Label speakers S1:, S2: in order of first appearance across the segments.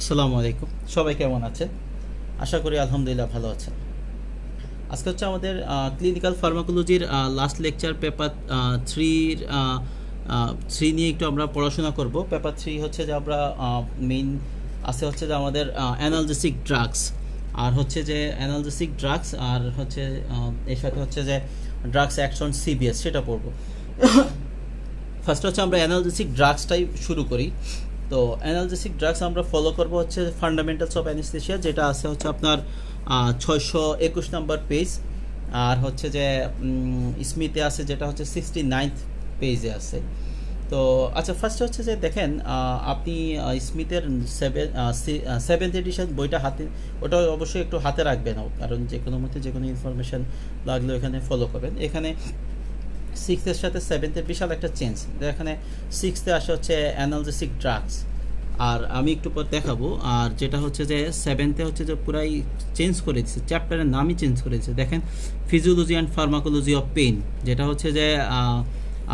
S1: আসসালামু আলাইকুম সবাই কেমন আছেন আশা করি আলহামদুলিল্লাহ ভালো আছেন আজকে হচ্ছে আমাদের ক্লিনিক্যাল ফার্মাকোলজির লাস্ট লেকচার পেপার থ্রির থ্রি নিয়ে একটু আমরা পড়াশোনা করব পেপার থ্রি হচ্ছে যে আমরা মেইন আছে হচ্ছে যে আমাদের অ্যানালজেসিক ড্রাগস আর হচ্ছে যে অ্যানালজেসিক ড্রাগস আর হচ্ছে এর সাথে হচ্ছে যে ড্রাগস অ্যাকশন সিবিএস সেটা পড়ব ফার্স্ট হচ্ছে আমরা অ্যানালজেসিক ড্রাগসটাই শুরু করি তো অ্যানালজেসিক ড্রাগস আমরা ফলো করব হচ্ছে ফান্ডামেন্টালস অফ অ্যানিস্থেশিয়া যেটা আছে হচ্ছে আপনার ছয়শো একুশ নম্বর পেজ আর হচ্ছে যে স্মিতে আছে যেটা হচ্ছে সিক্সটি নাইনথ পেজে আছে তো আচ্ছা ফার্স্টে হচ্ছে যে দেখেন আপনি স্মিথের সেভেন সেভেন্থ এডিশন বইটা হাতে ওটা অবশ্যই একটু হাতে রাখবেন কারণ যে কোনো মধ্যে যে কোনো ইনফরমেশান লাগলে এখানে ফলো করবেন এখানে সিক্সের সাথে সেভেন্থের বিশাল একটা চেঞ্জ এখানে সিক্সতে আসা হচ্ছে অ্যানালজেসিক ড্রাগস আর আমি একটু পর দেখাবো আর যেটা হচ্ছে যে সেভেন্থে হচ্ছে যে পুরাই চেঞ্জ করে দিচ্ছে চ্যাপ্টারের নামই চেঞ্জ করে দিচ্ছে দেখেন physiology and pharmacology of pain যেটা হচ্ছে যে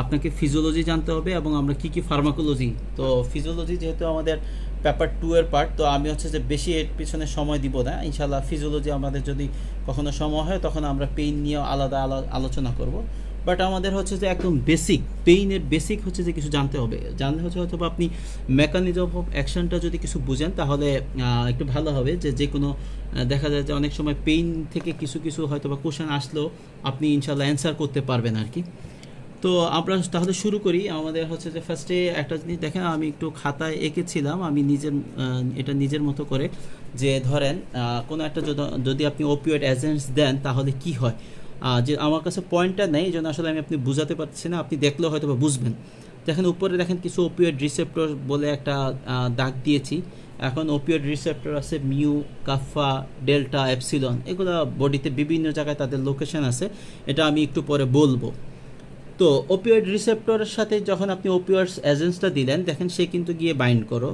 S1: আপনাকে ফিজিওলজি জানতে হবে এবং আমরা কি কি ফার্মাকোলজি তো ফিজিওলজি যেহেতু আমাদের পেপার টু এর পার্ট তো আমি হচ্ছে যে বেশি এর পিছনে সময় দিব না ইনশাল্লাহ ফিজিওলজি আমাদের যদি কখনো সময় হয় তখন আমরা পেইন নিয়ে আলাদা আলাদা আলোচনা করব বাট আমাদের হচ্ছে যে একদম বেসিক পেইনের বেসিক হচ্ছে যে কিছু জানতে হবে জানতে হচ্ছে হয়তো আপনি মেকানিজম অফ অ্যাকশনটা যদি কিছু বুঝেন তাহলে একটু ভালো হবে যে যে কোনো দেখা যায় যে অনেক সময় পেইন থেকে কিছু কিছু হয়তো বা কোশ্চেন আসলেও আপনি ইনশাল্লাহ অ্যান্সার করতে পারবেন আর কি তো আমরা তাহলে শুরু করি আমাদের হচ্ছে যে ফার্স্টে একটা জিনিস দেখেন আমি একটু খাতায় এঁকেছিলাম আমি নিজের এটা নিজের মতো করে যে ধরেন কোনো একটা যদি আপনি ওপিওয়েড এজেন্টস দেন তাহলে কি হয় যে আমার কাছে পয়েন্টটা নেই এই জন্য আসলে আমি আপনি বুঝাতে পারছি না আপনি দেখলেও হয়তো বা বুঝবেন দেখেন উপরে দেখেন কিছু ওপিওয়েড রিসেপ্টর বলে একটা দাগ দিয়েছি এখন ওপিওয়েড রিসেপ্টর আছে মিউ কাফা ডেল্টা অ্যাপসিলন এগুলো বডিতে বিভিন্ন জায়গায় তাদের লোকেশন আছে এটা আমি একটু পরে বলবো তো ওপিওয়েড রিসেপ্টরের সাথে যখন আপনি ওপিওয়েডস এজেন্সটা দিলেন দেখেন সে কিন্তু গিয়ে বাইন্ড করো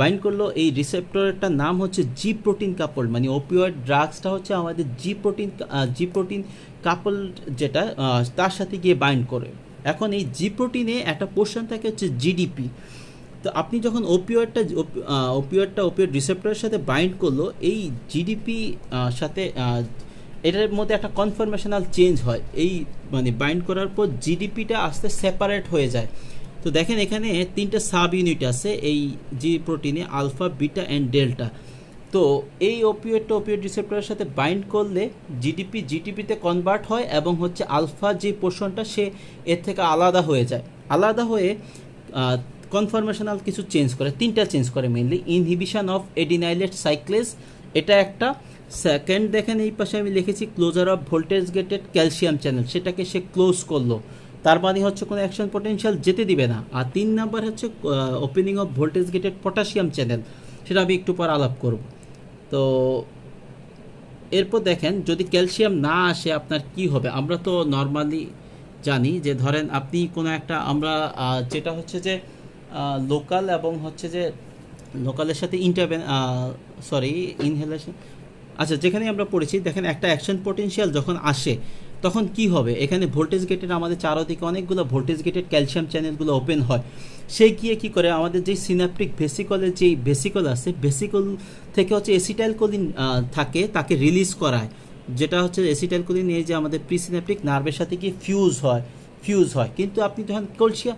S1: বাইন্ড করলো এই রিসেপ্টরটার নাম হচ্ছে জি প্রোটিন কাপল মানে ওপিওয়েড ড্রাগসটা হচ্ছে আমাদের জি প্রোটিন জি প্রোটিন কাপল যেটা তার সাথে গিয়ে বাইন্ড করে এখন এই জি প্রোটিনে একটা পোর্শন থাকে হচ্ছে জিডিপি তো আপনি যখন ওপিওয়েডটা ওপিওয়েডটা ওপিওয়েড রিসেপ্টরের সাথে বাইন্ড করলো এই জিডিপি সাথে এটার মধ্যে একটা কনফার্মেশনাল চেঞ্জ হয় এই মানে বাইন্ড করার পর জিডিপিটা আস্তে সেপারেট হয়ে যায় তো দেখেন এখানে তিনটা সাব ইউনিট আছে এই জি প্রোটিনে আলফা বিটা অ্যান্ড ডেল্টা তো এই ওপিওয়েড ওপিওয়েড রিসেপ্টরের সাথে বাইন্ড করলে জিডিপি জিটিপিতে কনভার্ট হয় এবং হচ্ছে আলফা যে পোর্শনটা সে এর থেকে আলাদা হয়ে যায় আলাদা হয়ে কনফরমেশনাল কিছু চেঞ্জ করে তিনটা চেঞ্জ করে mainly inhibition of adenylate cyclase এটা একটা সেকেন্ড দেখেন এই পাশে আমি লিখেছি closure of voltage gated calcium channel সেটাকে সে ক্লোজ করলো তার মানে হচ্ছে কোনো অ্যাকশন পটেনশিয়াল যেতে দিবে না আর তিন নাম্বার হচ্ছে opening of voltage gated potassium channel সেটা আমি একটু পর আলাপ করব তো এরপর দেখেন যদি ক্যালসিয়াম না আসে আপনার কি হবে আমরা তো নর্মালি জানি যে ধরেন আপনি কোনো একটা আমরা যেটা হচ্ছে যে লোকাল এবং হচ্ছে যে লোকালের সাথে ইন্টারভেন সরি ইনহেলেশন আচ্ছা যেখানে আমরা পড়েছি দেখেন একটা অ্যাকশন পটেনশিয়াল যখন আসে তখন কি হবে এখানে ভোল্টেজ গেটের আমাদের চারোদিকে অনেকগুলো ভোল্টেজ গেটের ক্যালসিয়াম চ্যানেলগুলো ওপেন হয় সেই গিয়ে কি করে আমাদের যে সিনাপটিক ভেসিকলের যেই ভেসিকল আছে ভেসিকল থেকে হচ্ছে এসিটাইলকোলিন থাকে তাকে রিলিজ করায় যেটা হচ্ছে এসিটাইলকোলিন এই যে আমাদের প্রিসিনাপটিক নার্ভের সাথে গিয়ে ফিউজ হয় ফিউজ হয় কিন্তু আপনি যখন ক্যালসিয়াম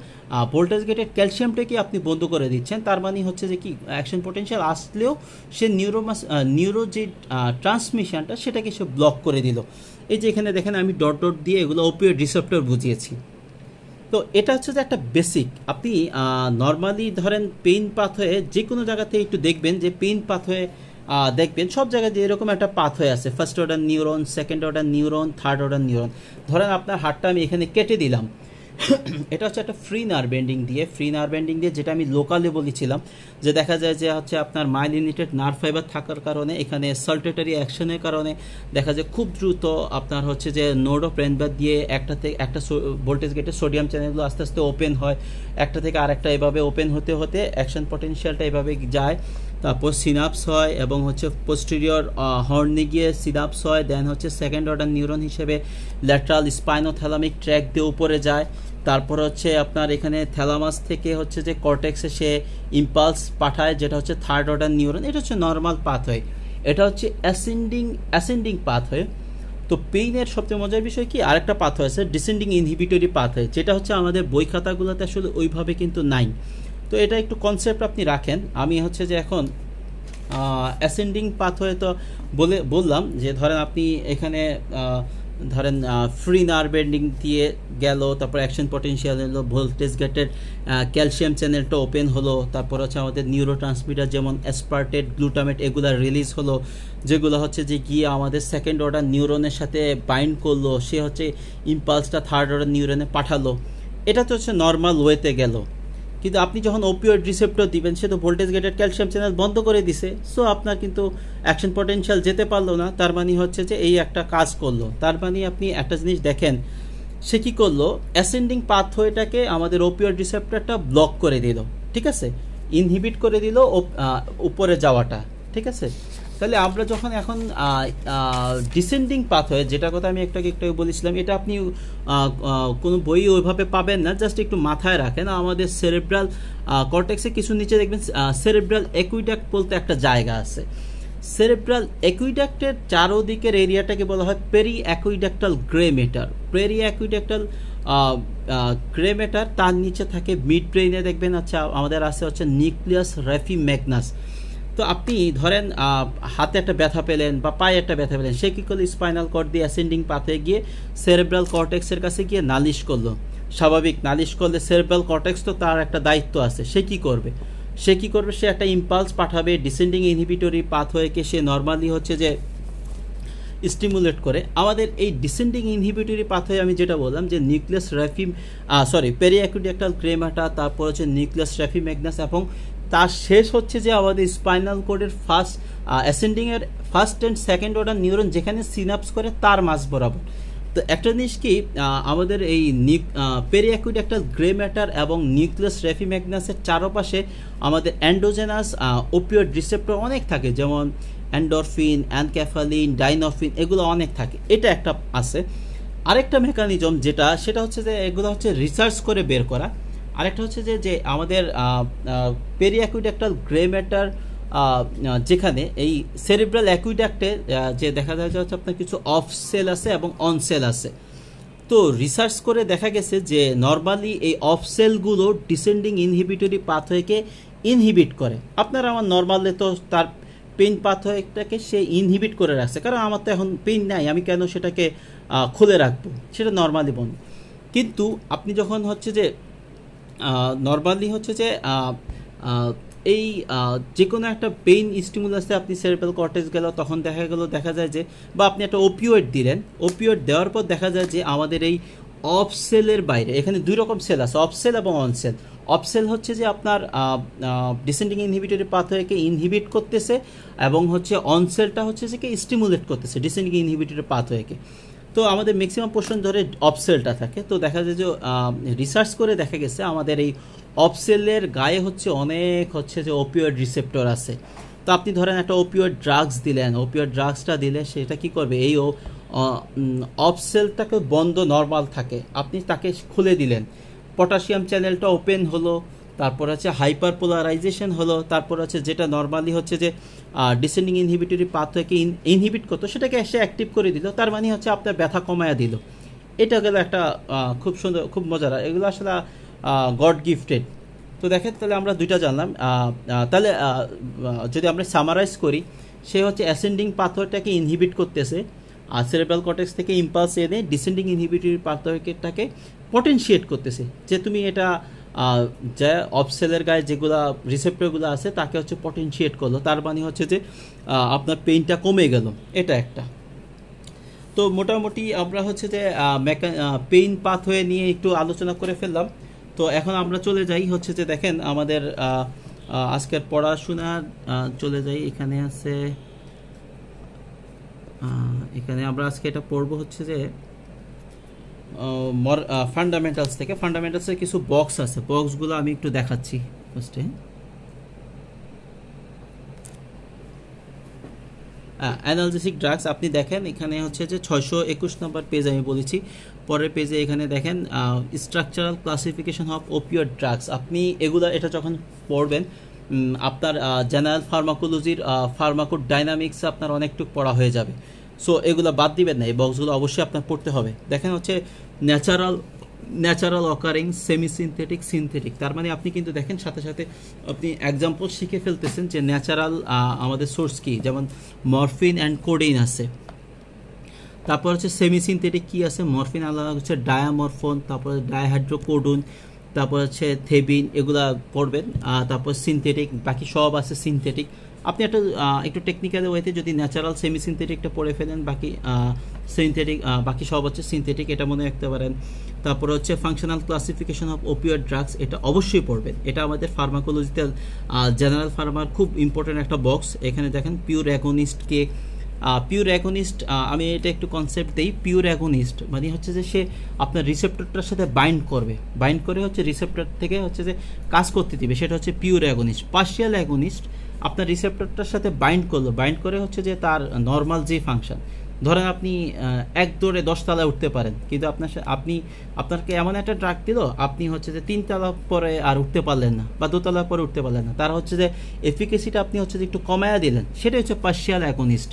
S1: ভোল্টেজ গেটের ক্যালসিয়ামটাকে আপনি বন্ধ করে দিচ্ছেন তার মানে হচ্ছে যে কি অ্যাকশন পোটেন্সিয়াল আসলেও সে নিউরোমাস নিউরো যে ট্রান্সমিশনটা সেটাকে সে ব্লক করে দিল এই যে এখানে দেখেন আমি ডট ডট দিয়ে এগুলো ওপিওড রিসেপ্টর বুঝিয়েছি তো এটা হচ্ছে যে একটা বেসিক আপনি নর্মালি ধরেন পেইন পাথওয়ে যে কোনো জায়গাতে একটু দেখবেন যে পেইন পাথওয়ে দেখবেন সব জায়গায় যে এরকম একটা পাথওয়ে আছে first order neuron second order neuron third order neuron ধরেন আপনার হাটটা আমি এখানে কেটে দিলাম এটা হচ্ছে একটা ফ্রি নার বেন্ডিং দিয়ে ফ্রি নার বেন্ডিং দিয়ে যেটা আমি লোকালে বলেছিলাম যে দেখা যায় যে হচ্ছে আপনার মাইলিনেটেড নার ফাইবার থাকার কারণে এখানে সালটেটারি অ্যাকশনের কারণে দেখা যায় খুব দ্রুত আপনার হচ্ছে যে নোডো রেনবার দিয়ে একটা থেকে একটা ভোল্টেজ গেটে সোডিয়াম চ্যানেলগুলো আস্তে আস্তে ওপেন হয় একটা থেকে আরেকটা এভাবে ওপেন হতে হতে অ্যাকশন পটেনশিয়ালটা এভাবে যায় তারপর সিনাপস হয় এবং হচ্ছে পোস্টেরিয়র হর্নে গিয়ে সিনাপস হয় দেন হচ্ছে সেকেন্ড অর্ডার নিউরন হিসেবে ল্যাটারাল স্পাইনোথ্যালামিক ট্র্যাক দিয়ে উপরে যায় তারপর হচ্ছে আপনার এখানে থ্যালামাস থেকে হচ্ছে যে কর্টেক্সে সে ইম্পালস পাঠায় যেটা হচ্ছে থার্ড অর্ডার নিউরন এটা হচ্ছে নর্মাল পাথ হয় এটা হচ্ছে অ্যাসেন্ডিং অ্যাসেন্ডিং পাথ হয় তো পেইনের সবচেয়ে মজার বিষয় কি আরেকটা পাথ আছে ডিসেন্ডিং ইনহিবিটরি পাথ হয় যেটা হচ্ছে আমাদের বই খাতাগুলোতে আসলে ওইভাবে কিন্তু নাই তো এটা একটু কনসেপ্ট আপনি রাখেন আমি হচ্ছে যে এখন অ্যাসেন্ডিং পাথওয়ে তো বলে বললাম যে ধরেন আপনি এখানে ধরেন ফ্রি নার বেন্ডিং দিয়ে গেল তারপর অ্যাকশন পটেনশিয়াল এলো ভোল্টেজ গেটের ক্যালসিয়াম চ্যানেলটা ওপেন হলো তারপর হচ্ছে আমাদের নিউরো ট্রান্সমিটার যেমন অ্যাসপার্টেড গ্লুটামেট এগুলো রিলিজ হলো যেগুলো হচ্ছে যে গিয়ে আমাদের সেকেন্ড অর্ডার নিউরনের সাথে বাইন্ড করলো সে হচ্ছে ইম্পালসটা থার্ড অর্ডার নিউরনে পাঠালো এটা তো হচ্ছে নর্মাল ওয়েতে গেলো কিন্তু আপনি যখন ওপিওয়েড রিসেপ্টর দিবেন সে তো ভোল্টেজ গেটেড ক্যালসিয়াম চ্যানেল বন্ধ করে দিছে সো আপনার কিন্তু অ্যাকশন পটেনশিয়াল যেতে পারলো না তার মানে হচ্ছে যে এই একটা কাজ করলো তার মানে আপনি একটা জিনিস দেখেন সে কী করলো অ্যাসেন্ডিং পাথওয়েটাকে আমাদের ওপিওয়েড রিসেপ্টরটা ব্লক করে দিল ঠিক আছে ইনহিবিট করে দিল উপরে যাওয়াটা ঠিক আছে তাহলে আমরা যখন এখন ডিসেন্ডিং পাথ হয়ে যেটা কথা আমি একটাকে একটু বলেছিলাম এটা আপনি কোনো বই ওইভাবে পাবেন না জাস্ট একটু মাথায় রাখেন আমাদের সেরেব্রাল কর্টেক্সে কিছু নিচে দেখবেন সেরেব্রাল একুইডাক্ট বলতে একটা জায়গা আছে সেরেব্রাল অ্যাকুইডাক্টের চারোদিকের এরিয়াটাকে বলা হয় periaqueductal grey matter periaqueductal grey matter তার নিচে থাকে মিড ব্রেইনে দেখবেন আচ্ছা আমাদের আছে হচ্ছে নিউক্লিয়াস রেফি ম্যাগনাস তো আপনি ধরেন হাতে একটা ব্যথা পেলেন বা পায়ে একটা ব্যথা পেলেন সে কী করলো স্পাইনাল কর্ড দিয়ে অ্যাসেন্ডিং পাথে গিয়ে সেরেব্রাল কর্টেক্সের কাছে গিয়ে নালিশ করলো স্বাভাবিক নালিশ করলে সেরেব্রাল কর্টেক্স তো তার একটা দায়িত্ব আছে সে কি করবে সে কি করবে সে একটা ইম্পালস পাঠাবে ডিসেন্ডিং ইনহিবিটরি হয়েকে সে নর্মালি হচ্ছে যে স্টিমুলেট করে আমাদের এই ডিসেন্ডিং ইনহিবিটরি পাথ আমি যেটা বললাম যে নিউক্লিয়াস রেফিম সরি পেরিয়াকুডিয়াক্টাল ক্রেমাটা তারপর হচ্ছে নিউক্লিয়াস রেফিম্যাগনাস এবং তার শেষ হচ্ছে যে আমাদের স্পাইনাল কোডের ফার্স্ট অ্যাসেন্ডিংয়ের first and second order neuron যেখানে সিনাপস করে তার মাঝ বরাবর তো একটা জিনিস কি আমাদের এই পেরিয়াকুইড একটা গ্রে ম্যাটার এবং নিউক্লিয়াস রেফি ম্যাগনাসের চারপাশে আমাদের অ্যান্ডোজেনাস ওপিওড রিসেপ্টর অনেক থাকে যেমন অ্যান্ডরফিন অ্যানক্যাফালিন ডাইনরফিন এগুলো অনেক থাকে এটা একটা আছে আরেকটা মেকানিজম যেটা সেটা হচ্ছে যে এগুলো হচ্ছে রিসার্চ করে বের করা আরেকটা হচ্ছে যে যে আমাদের পেরিয়াকুইডাক্টাল গ্রে ম্যাটার যেখানে এই সেরিব্রাল অ্যাকুইডাক্টে যে দেখা যাচ্ছে হচ্ছে আপনার কিছু অফ সেল আছে এবং অন সেল আছে তো রিসার্চ করে দেখা গেছে যে নর্মালি এই অফ সেলগুলো ডিসেন্ডিং ইনহিবিটরি পাথওয়েকে ইনহিবিট করে আপনার আমার নর্মালে তো তার পেন পাথওয়েটাকে সে ইনহিবিট করে রাখছে কারণ আমার তো এখন পেন নাই আমি কেন সেটাকে খুলে রাখবো সেটা নর্মালি বন্ধ কিন্তু আপনি যখন হচ্ছে যে নর্মালি হচ্ছে যে এই যে কোনো একটা পেইন স্টিমুলাসে আপনি সেরেপেল কর্টেজ গেল তখন দেখা গেল দেখা যায় যে বা আপনি একটা ওপিওয়েড দিলেন ওপিওয়েড দেওয়ার পর দেখা যায় যে আমাদের এই অফ সেলের বাইরে এখানে দুই রকম সেল আছে অফ সেল এবং অন সেল অফ সেল হচ্ছে যে আপনার ডিসেন্ডিং ইনহিবিটরি পাথওয়েকে ইনহিবিট করতেছে এবং হচ্ছে অন সেলটা হচ্ছে যে স্টিমুলেট করতেছে ডিসেন্ডিং ইনহিবিটরি পাথওয়েকে তো আমাদের ম্যাক্সিমাম পোর্শন ধরে অফসেলটা থাকে তো দেখা যায় যে রিসার্চ করে দেখা গেছে আমাদের এই অফসেলের গায়ে হচ্ছে অনেক হচ্ছে যে ওপিওয়েড রিসেপ্টর আছে তো আপনি ধরেন একটা ওপিওয়েড ড্রাগস দিলেন ওপিওয়েড ড্রাগসটা দিলে সেটা কি করবে এই ও অফসেলটাকে বন্ধ নর্মাল থাকে আপনি তাকে খুলে দিলেন পটাশিয়াম চ্যানেলটা ওপেন হলো তারপর আছে হাইপার পোলারাইজেশন হলো তারপর আছে যেটা নর্মালি হচ্ছে যে ডিসেন্ডিং ইনহিবিটরি পাথওয়েকে ইনহিবিট করতো সেটাকে এসে অ্যাক্টিভ করে দিল তার মানে হচ্ছে আপনার ব্যথা কমায়া দিল এটা গেলো একটা খুব সুন্দর খুব মজার এগুলো আসলে গড গিফটেড তো দেখেন তাহলে আমরা দুইটা জানলাম তাহলে যদি আমরা সামারাইজ করি সে হচ্ছে অ্যাসেন্ডিং পাথরটাকে ইনহিবিট করতেছে আর সেরেব্রাল কটেক্স থেকে ইম্পালস এনে ডিসেন্ডিং ইনহিবিটরি পাথরটাকে পটেনশিয়েট করতেছে যে তুমি এটা যে অফসেলের গায়ে যেগুলা রিসেপ্টরগুলো আছে তাকে হচ্ছে পটেনশিয়েট করলো তার মানে হচ্ছে যে আপনার পেইনটা কমে গেল এটা একটা তো মোটামুটি আমরা হচ্ছে যে মেকা পেইন পাথওয়ে নিয়ে একটু আলোচনা করে ফেললাম তো এখন আমরা চলে যাই হচ্ছে যে দেখেন আমাদের আজকের পড়াশোনা চলে যাই এখানে আছে এখানে আমরা আজকে এটা পড়বো হচ্ছে যে ফান্ডামেন্টালস থেকে ফান্ডামেন্টালসের কিছু বক্স আছে বক্সগুলো আমি একটু দেখাচ্ছি ফার্স্টে অ্যানালজেসিক ড্রাগস আপনি দেখেন এখানে হচ্ছে যে ছয়শো একুশ নম্বর পেজ আমি বলেছি পরের পেজে এখানে দেখেন structural classification of opioid drugs আপনি এগুলো এটা যখন পড়বেন আপনার জেনারেল ফার্মাকোলজির ফার্মাকো ডাইনামিক্স আপনার অনেকটুকু পড়া হয়ে যাবে সো এগুলো বাদ দিবেন না এই বক্সগুলো অবশ্যই আপনার পড়তে হবে দেখেন হচ্ছে natural natural occurring semi synthetic synthetic তার মানে আপনি কিন্তু দেখেন সাথে সাথে আপনি এক্সাম্পল শিখে ফেলতেছেন যে ন্যাচারাল আমাদের সোর্স কি যেমন মরফিন অ্যান্ড কোডিন আছে তারপর হচ্ছে সেমি সিনথেটিক কি আছে মরফিন আলাদা হচ্ছে ডায়ামরফোন তারপর ডায়হাইড্রোকোডুন তারপর হচ্ছে থেবিন এগুলা পড়বেন তারপর সিনথেটিক বাকি সব আছে সিনথেটিক আপনি একটা একটু টেকনিক্যাল ওয়েতে যদি ন্যাচারাল সেমি সিনথেটিকটা পড়ে ফেলেন বাকি সিনথেটিক বাকি সব হচ্ছে সিনথেটিক এটা মনে রাখতে পারেন তারপর হচ্ছে functional classification of opioid drugs এটা অবশ্যই পড়বেন এটা আমাদের ফার্মাকোলজিতে জেনারেল ফার্মার খুব ইম্পর্টেন্ট একটা বক্স এখানে দেখেন পিওর অ্যাগোনিস্টকে পিওর অ্যাগোনিস্ট আমি এটা একটু কনসেপ্ট দিই পিওর অ্যাগোনিস্ট মানে হচ্ছে যে সে আপনার রিসেপ্টরটার সাথে বাইন্ড করবে বাইন্ড করে হচ্ছে রিসেপ্টর থেকে হচ্ছে যে কাজ করতে দিবে সেটা হচ্ছে পিওর অ্যাগোনিস্ট পার্শিয়াল অ্যাগোনিস্ট আপনার রিসেপ্টরটার সাথে বাইন্ড করলো বাইন্ড করে হচ্ছে যে তার নর্মাল যে ফাংশন ধরেন আপনি এক দৌড়ে দশতলায় উঠতে পারেন কিন্তু আপনার আপনি আপনাকে এমন একটা ড্রাগ দিল আপনি হচ্ছে যে তিনতলা পরে আর উঠতে পারলেন না বা দোতলা পরে উঠতে পারলেন না তার হচ্ছে যে এফিকেসিটা আপনি হচ্ছে যে একটু কমায়া দিলেন সেটা হচ্ছে partial agonist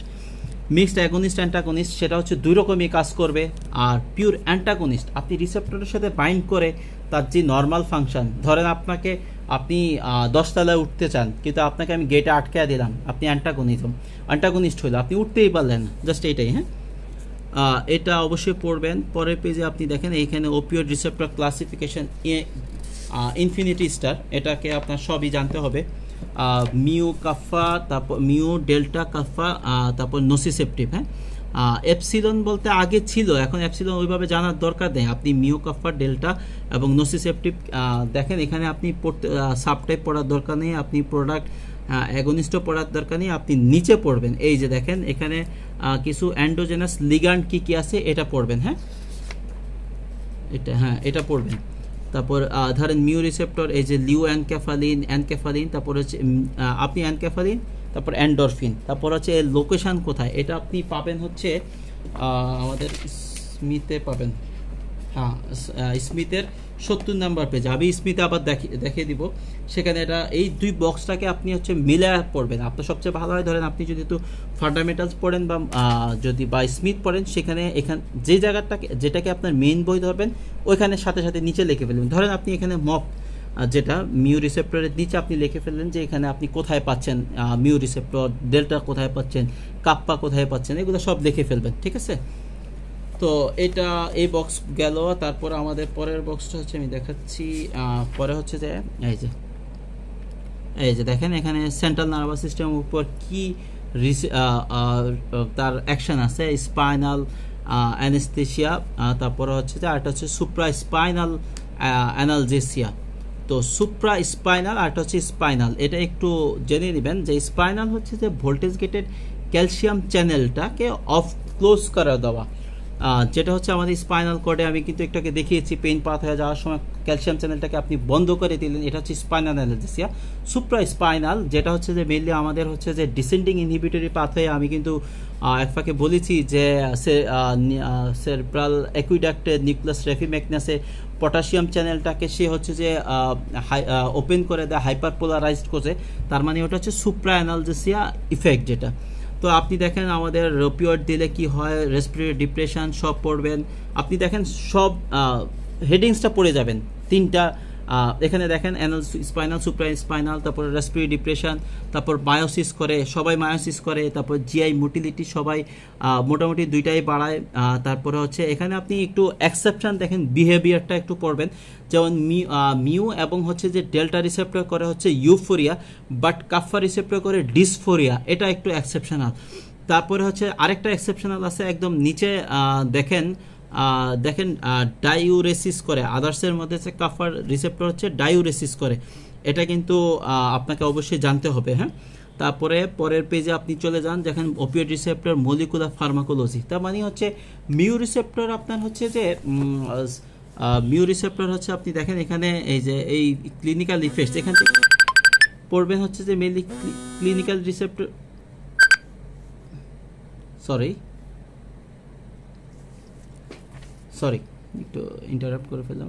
S1: mixed agonist antagonist সেটা হচ্ছে দুই রকমই কাজ করবে আর পিওর অ্যান্টাগোনিস্ট আপনি রিসেপ্টরের সাথে বাইন্ড করে তার যে নর্মাল ফাংশন ধরেন আপনাকে আপনি দশতলায় উঠতে চান কিন্তু আপনাকে আমি গেটে আটকে দিলাম আপনি অ্যান্টাগনিজম অ্যান্টাগনিস্ট হইল আপনি উঠতেই পারলেন জাস্ট এটাই হ্যাঁ এটা অবশ্যই পড়বেন পরের পেজে আপনি দেখেন এইখানে opioid receptor classification infinity star এটাকে আপনার সবই জানতে হবে মিও কাফা তারপর মিও ডেল্টা কাফা তারপর নোসিসেপটিভ হ্যাঁ এপসিলন বলতে আগে ছিল এখন এপসিলন ওইভাবে জানার দরকার নেই আপনি কাফার ডেল্টা এবং নোসিসেপটিভ দেখেন এখানে আপনি পড়তে সাবটাইপ পড়ার দরকার নেই আপনি প্রোডাক্ট অ্যাগনিস্ট পড়ার দরকার নেই আপনি নিচে পড়বেন এই যে দেখেন এখানে কিছু অ্যান্ডোজেনাস লিগান্ড কি কি আছে এটা পড়বেন হ্যাঁ এটা হ্যাঁ এটা পড়বেন তারপর ধরেন মিউ রিসেপ্টর এই যে লিউ অ্যানক্যাফালিন অ্যানক্যাফালিন তারপর হচ্ছে আপনি অ্যানক্যাফালিন তারপর অ্যান্ডরফিন তারপর হচ্ছে এর লোকেশান কোথায় এটা আপনি পাবেন হচ্ছে আমাদের স্মিথে পাবেন হ্যাঁ স্মিথের সত্তর নাম্বার পেজ আমি স্মিতে আবার দেখিয়ে দেখিয়ে দিব সেখানে এটা এই দুই বক্সটাকে আপনি হচ্ছে মিলে পড়বেন আপনার সবচেয়ে ভালো হয় ধরেন আপনি যদি একটু ফান্ডামেন্টালস পড়েন বা যদি বা স্মিথ পড়েন সেখানে এখান যে জায়গাটাকে যেটাকে আপনার মেন বই ধরবেন ওইখানে সাথে সাথে নিচে লিখে ফেলবেন ধরেন আপনি এখানে মপ যেটা মিউ রিসেপ্টরের নিচে আপনি লিখে ফেললেন যে এখানে আপনি কোথায় পাচ্ছেন মিউ রিসেপ্টর ডেল্টা কোথায় পাচ্ছেন কাপ্পা কোথায় পাচ্ছেন এগুলো সব লিখে ফেলবেন ঠিক আছে তো এটা এই বক্স গেল তারপর আমাদের পরের বক্সটা হচ্ছে আমি দেখাচ্ছি পরে হচ্ছে যে এই যে এই যে দেখেন এখানে সেন্ট্রাল নার্ভাস সিস্টেম উপর কি তার অ্যাকশন আছে স্পাইনাল অ্যানেস্থেশিয়া তারপরে হচ্ছে যে আরেকটা হচ্ছে সুপ্রা স্পাইনাল অ্যানালজেসিয়া তো সুপ্রা স্পাইনাল আর হচ্ছে স্পাইনাল এটা একটু জেনে নেবেন যে স্পাইনাল হচ্ছে যে ভোল্টেজ গেটেড ক্যালসিয়াম চ্যানেলটাকে অফ ক্লোজ করে দেওয়া যেটা হচ্ছে আমাদের স্পাইনাল কর্ডে আমি কিন্তু একটাকে দেখিয়েছি পেইন পাথ হয়ে যাওয়ার সময় ক্যালসিয়াম চ্যানেলটাকে আপনি বন্ধ করে দিলেন এটা হচ্ছে স্পাইনাল অ্যানালজেসিয়া সুপ্রা স্পাইনাল যেটা হচ্ছে যে মেনলি আমাদের হচ্ছে যে ডিসেন্ডিং ইনহিবিটরি হয়ে আমি কিন্তু এক ফাঁকে বলেছি যে সেরব্রাল অ্যাকুইডাক্টে নিউক্লিয়াস রেফি ম্যাগনাসে পটাশিয়াম চ্যানেলটাকে সে হচ্ছে যে ওপেন করে দেয় হাইপারপোলারাইজড করে তার মানে ওটা হচ্ছে সুপ্রা অ্যানালজেসিয়া ইফেক্ট যেটা তো আপনি দেখেন আমাদের রোপিওর দিলে কি হয় রেসপিরেটরি ডিপ্রেশন সব পড়বেন আপনি দেখেন সব হেডিংসটা পড়ে যাবেন তিনটা এখানে দেখেন অ্যানাল স্পাইনাল সুপ্রাই স্পাইনাল তারপর রেসপিরি ডিপ্রেশন তারপর মায়োসিস করে সবাই মায়োসিস করে তারপর জিআই মোটিলিটি সবাই মোটামুটি দুইটাই বাড়ায় তারপরে হচ্ছে এখানে আপনি একটু অ্যাকসেপশান দেখেন বিহেভিয়ারটা একটু পড়বেন যেমন মিউ এবং হচ্ছে যে ডেল্টা রিসেপ্টর করে হচ্ছে ইউফোরিয়া বাট কাফা রিসেপ্টর করে ডিসফোরিয়া এটা একটু অ্যাকসেপশনাল তারপরে হচ্ছে আরেকটা এক্সেপশনাল আছে একদম নিচে দেখেন দেখেন ডাইউরেসিস করে আদার্সের মধ্যে যে কাফার রিসেপ্টর হচ্ছে ডাইউরেসিস করে এটা কিন্তু আপনাকে অবশ্যই জানতে হবে হ্যাঁ তারপরে পরের পেজে আপনি চলে যান যেখানে ওপিওড রিসেপ্টর মলিকুলার ফার্মাকোলজি তার মানে হচ্ছে মিউ রিসেপ্টর আপনার হচ্ছে যে মিউ রিসেপ্টর হচ্ছে আপনি দেখেন এখানে এই যে এই ক্লিনিক্যাল ইফেক্ট এখান থেকে পড়বেন হচ্ছে যে mainly clinical receptor sorry sorry একটু ইন্টারাপ্ট করে ফেললাম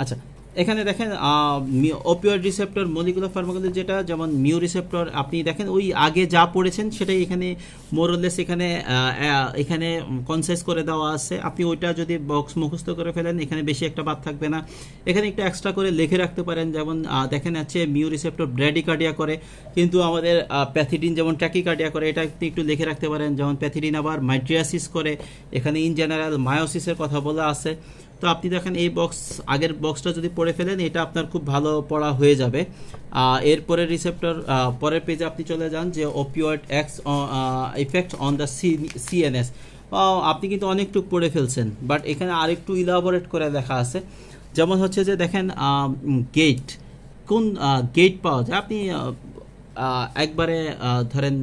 S1: আচ্ছা এখানে দেখেন অপিওয়েড রিসেপ্টর মলিকুলার ফার্মাকোলজি যেটা যেমন মিউ রিসেপ্টর আপনি দেখেন ওই আগে যা পড়েছেন সেটাই এখানে মোরলেস এখানে এখানে কনসেস করে দেওয়া আছে আপনি ওইটা যদি বক্স মুখস্থ করে ফেলেন এখানে বেশি একটা বাদ থাকবে না এখানে একটা এক্সট্রা করে লিখে রাখতে পারেন যেমন দেখেন আছে মিউ রিসেপ্টর ব্র্যাডিকার্ডিয়া করে কিন্তু আমাদের প্যাথিডিন যেমন ট্যাকিকার্ডিয়া করে এটা আপনি একটু লিখে রাখতে পারেন যেমন প্যাথিডিন আবার মাইট্রিয়াসিস করে এখানে ইন জেনারেল মায়োসিসের কথা বলা আছে তো আপনি দেখেন এই বক্স আগের বক্সটা যদি পড়ে ফেলেন এটা আপনার খুব ভালো পড়া হয়ে যাবে এরপরে রিসেপ্টর পরের পেজে আপনি চলে যান যে opioid ex effect on the C CNS আপনি কিন্তু অনেকটুক পড়ে ফেলছেন বাট এখানে আরেকটু ইলাবোরেট করে লেখা আছে যেমন হচ্ছে যে দেখেন গেট কোন গেট পাওয়া যায় আপনি একবারে ধরেন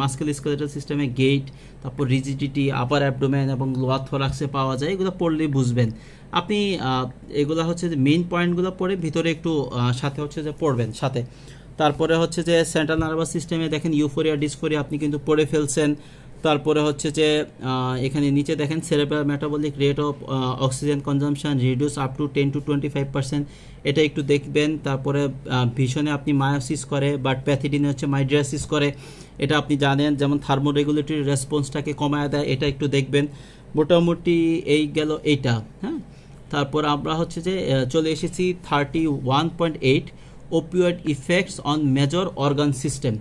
S1: মাস্কেল স্কেলেটাল সিস্টেমে গেট তারপর রিজিডিটি আপার অ্যাবডোমেন এবং লোয়ার থোরাক্সে পাওয়া যায় এগুলো পড়লে বুঝবেন আপনি এগুলো হচ্ছে যে মেইন পয়েন্টগুলো পড়ে ভিতরে একটু সাথে হচ্ছে যে পড়বেন সাথে তারপরে হচ্ছে যে সেন্ট্রাল নার্ভাস সিস্টেমে দেখেন ইউফোরিয়া ডিসফোরিয়া আপনি কিন্তু পড়ে ফেলছেন তারপরে হচ্ছে যে এখানে নিচে দেখেন cerebral metabolic rate of oxygen consumption reduce up to ten to twenty five percent এটা একটু দেখবেন তারপরে ভীষণে আপনি মায়োসিস করে বাট প্যাথিডিনে হচ্ছে মাইড্রাসিস করে এটা আপনি জানেন যেমন থার্মো রেসপন্সটাকে কমায় দেয় এটা একটু দেখবেন মোটামুটি এই গেল এইটা হ্যাঁ তারপর আমরা হচ্ছে যে চলে এসেছি thirty one point eight opioid effects on major organ system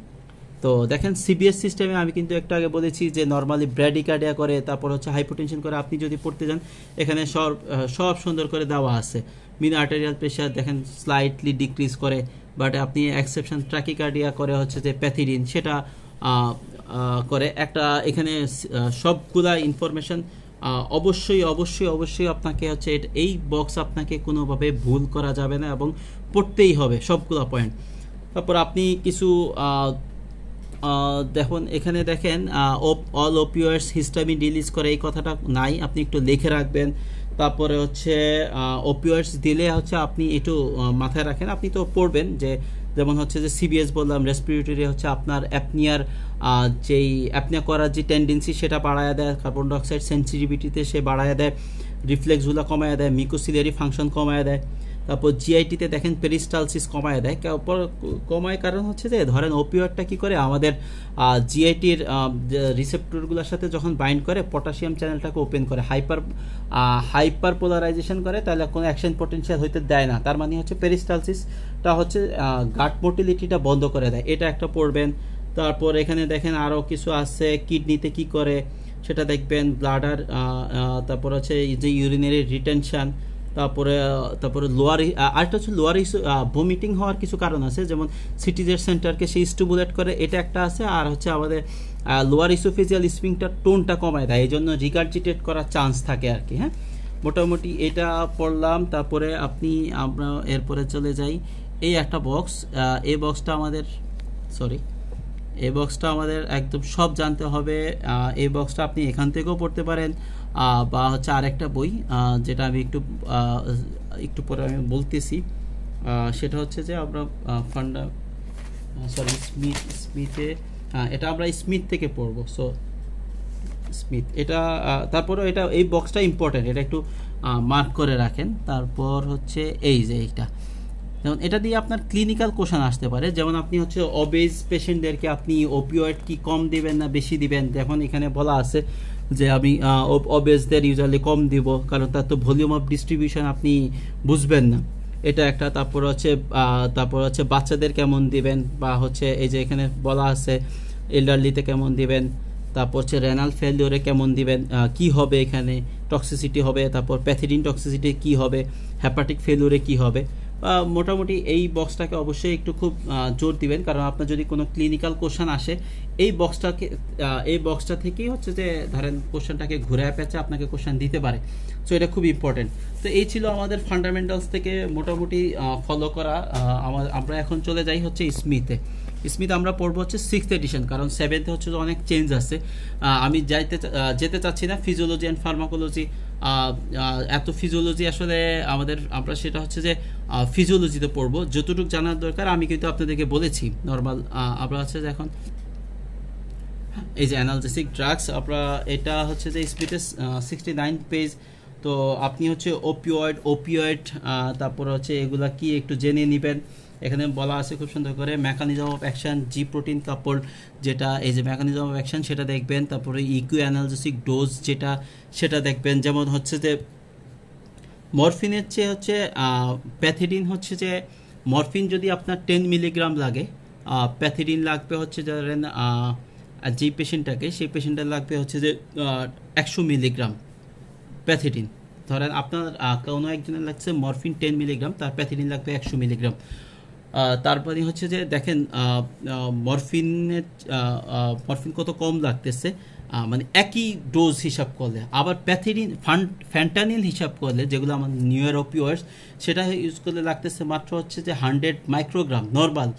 S1: তো দেখেন সিবিএস সিস্টেমে আমি কিন্তু একটু আগে বলেছি যে নর্মালি ব্র্যাডিকার্ডিয়া করে তারপর হচ্ছে হাইপোটেনশন করে আপনি যদি পড়তে যান এখানে সব সব সুন্দর করে দেওয়া আছে মিন আর্টেরিয়াল প্রেশার দেখেন স্লাইটলি ডিক্রিজ করে বাট আপনি এক্সেপশন কার্ডিয়া করে হচ্ছে যে প্যাথিডিন সেটা করে একটা এখানে সবগুলা ইনফরমেশন অবশ্যই অবশ্যই অবশ্যই আপনাকে হচ্ছে এই বক্স আপনাকে কোনোভাবে ভুল করা যাবে না এবং পড়তেই হবে সবগুলা পয়েন্ট তারপর আপনি কিছু দেখুন এখানে দেখেন অল ওপিওয়ার্স হিস্টামিন রিলিজ করে এই কথাটা নাই আপনি একটু লিখে রাখবেন তারপরে হচ্ছে ওপিওয়ার্স দিলে হচ্ছে আপনি একটু মাথায় রাখেন আপনি তো পড়বেন যে যেমন হচ্ছে যে সিবিএস বললাম রেসপিরেটরি হচ্ছে আপনার অ্যাপনিয়ার যেই অ্যাপনিয়া করার যে টেন্ডেন্সি সেটা বাড়ায় দেয় কার্বন ডাইঅক্সাইড সেন্সিটিভিটিতে সে বাড়ায় দেয় রিফ্লেক্সগুলো কমায় দেয় মিকোসিলারি ফাংশন কমায় দেয় তারপর জিআইটিতে দেখেন পেরিস্টালসিস কমায় দেয় কমায় কারণ হচ্ছে যে ধরেন ওপিওয়ারটা কি করে আমাদের জিআইটির রিসেপ্টরগুলোর সাথে যখন বাইন্ড করে পটাশিয়াম চ্যানেলটাকে ওপেন করে হাইপার হাইপার পোলারাইজেশন করে তাহলে কোনো অ্যাকশন পটেনশিয়াল হইতে দেয় না তার মানে হচ্ছে পেরিস্টালসিসটা হচ্ছে গাট মোটিলিটিটা বন্ধ করে দেয় এটা একটা পড়বেন তারপর এখানে দেখেন আরও কিছু আছে কিডনিতে কি করে সেটা দেখবেন ব্লাডার তারপর হচ্ছে যে ইউরিনারি রিটেনশান তারপরে তারপরে লোয়ার আরেকটা হচ্ছে লোয়ার ভমিটিং হওয়ার কিছু কারণ আছে যেমন সিটিজের সেন্টারকে সে স্টুবুলেট করে এটা একটা আছে আর হচ্ছে আমাদের লোয়ার ইসোফেজিয়াল স্প্রিংটার টোনটা কমায় দেয় এই জন্য রিগার্জিটেট করার চান্স থাকে আর কি হ্যাঁ মোটামুটি এটা পড়লাম তারপরে আপনি আমরা এরপরে চলে যাই এই একটা বক্স এই বক্সটা আমাদের সরি এই বক্সটা আমাদের একদম সব জানতে হবে এই বক্সটা আপনি এখান থেকেও পড়তে পারেন বা হচ্ছে আরেকটা বই যেটা আমি একটু একটু পরে আমি বলতেছি সেটা হচ্ছে যে আমরা ফান্ডা সরি স্মিথ স্মিথে এটা আমরা স্মিথ থেকে পড়বো সো স্মিথ এটা তারপরে এটা এই বক্সটা ইম্পর্ট্যান্ট এটা একটু মার্ক করে রাখেন তারপর হচ্ছে এই যে এইটা যেমন এটা দিয়ে আপনার ক্লিনিক্যাল কোশন আসতে পারে যেমন আপনি হচ্ছে অবেজ পেশেন্টদেরকে আপনি ওপিওয়েড কি কম দিবেন না বেশি দিবেন যেমন এখানে বলা আছে যে আমি অবেজদের ইউজালি কম দিব কারণ তার তো ভলিউম অফ ডিস্ট্রিবিউশন আপনি বুঝবেন না এটা একটা তারপর হচ্ছে তারপর হচ্ছে বাচ্চাদের কেমন দিবেন বা হচ্ছে এই যে এখানে বলা আছে এল্ডারলিতে কেমন দিবেন তারপর হচ্ছে রেনাল ফেলিওরে কেমন দিবেন কি হবে এখানে টক্সিসিটি হবে তারপর প্যাথিডিন টক্সিসিটি কি হবে হ্যাপাটিক ফেলিওরে কি হবে মোটামুটি এই বক্সটাকে অবশ্যই একটু খুব জোর দিবেন কারণ আপনার যদি কোনো ক্লিনিক্যাল কোশ্চেন আসে এই বক্সটাকে এই বক্সটা থেকেই হচ্ছে যে ধরেন কোশ্চেনটাকে ঘুরে পেঁচে আপনাকে কোশ্চেন দিতে পারে সো এটা খুব ইম্পর্টেন্ট তো এই ছিল আমাদের ফান্ডামেন্টালস থেকে মোটামুটি ফলো করা আমরা এখন চলে যাই হচ্ছে স্মিথে স্মিথ আমরা পড়বো হচ্ছে সিক্সথ এডিশন কারণ সেভেন্থে হচ্ছে অনেক চেঞ্জ আছে আমি যাইতে যেতে চাচ্ছি না ফিজিওলজি অ্যান্ড ফার্মাকোলজি এত ফিজিওলজি আসলে আমাদের আমরা সেটা হচ্ছে যে ফিজিওলজিতে পড়বো যতটুকু জানার দরকার আমি কিন্তু আপনাদেরকে বলেছি নর্মাল আমরা হচ্ছে যে এখন এই যে অ্যানালজেসিক ড্রাগস আমরা এটা হচ্ছে যে স্পিটের সিক্সটি নাইন পেজ তো আপনি হচ্ছে ওপিওয়েড ওপিওয়েড তারপর হচ্ছে এগুলা কি একটু জেনে নেবেন এখানে বলা আছে খুব সুন্দর করে mechanism of action G protein coupled যেটা এই যে মেকানিজম অফ অ্যাকশন সেটা দেখবেন তারপরে ইকু অ্যানালজিসিক ডোজ যেটা সেটা দেখবেন যেমন হচ্ছে যে মরফিনের চেয়ে হচ্ছে প্যাথিডিন হচ্ছে যে মরফিন যদি আপনার টেন মিলিগ্রাম লাগে প্যাথিডিন লাগবে হচ্ছে ধরেন যে পেশেন্টটাকে সেই পেশেন্টটা লাগবে হচ্ছে যে একশো মিলিগ্রাম প্যাথিডিন ধরেন আপনার কোনো একজনের লাগছে মরফিন টেন মিলিগ্রাম তার প্যাথিডিন লাগবে একশো মিলিগ্রাম তারপরে হচ্ছে যে দেখেন মরফিনের মরফিন কত কম লাগতেছে মানে একই ডোজ হিসাব করলে আবার প্যাথেরিন ফান ফ্যান্টানিল হিসাব করলে যেগুলো আমার নিউ ইউরোপিওয়ার্স সেটা ইউজ করলে লাগতেছে মাত্র হচ্ছে যে হান্ড্রেড মাইক্রোগ্রাম নর্মাল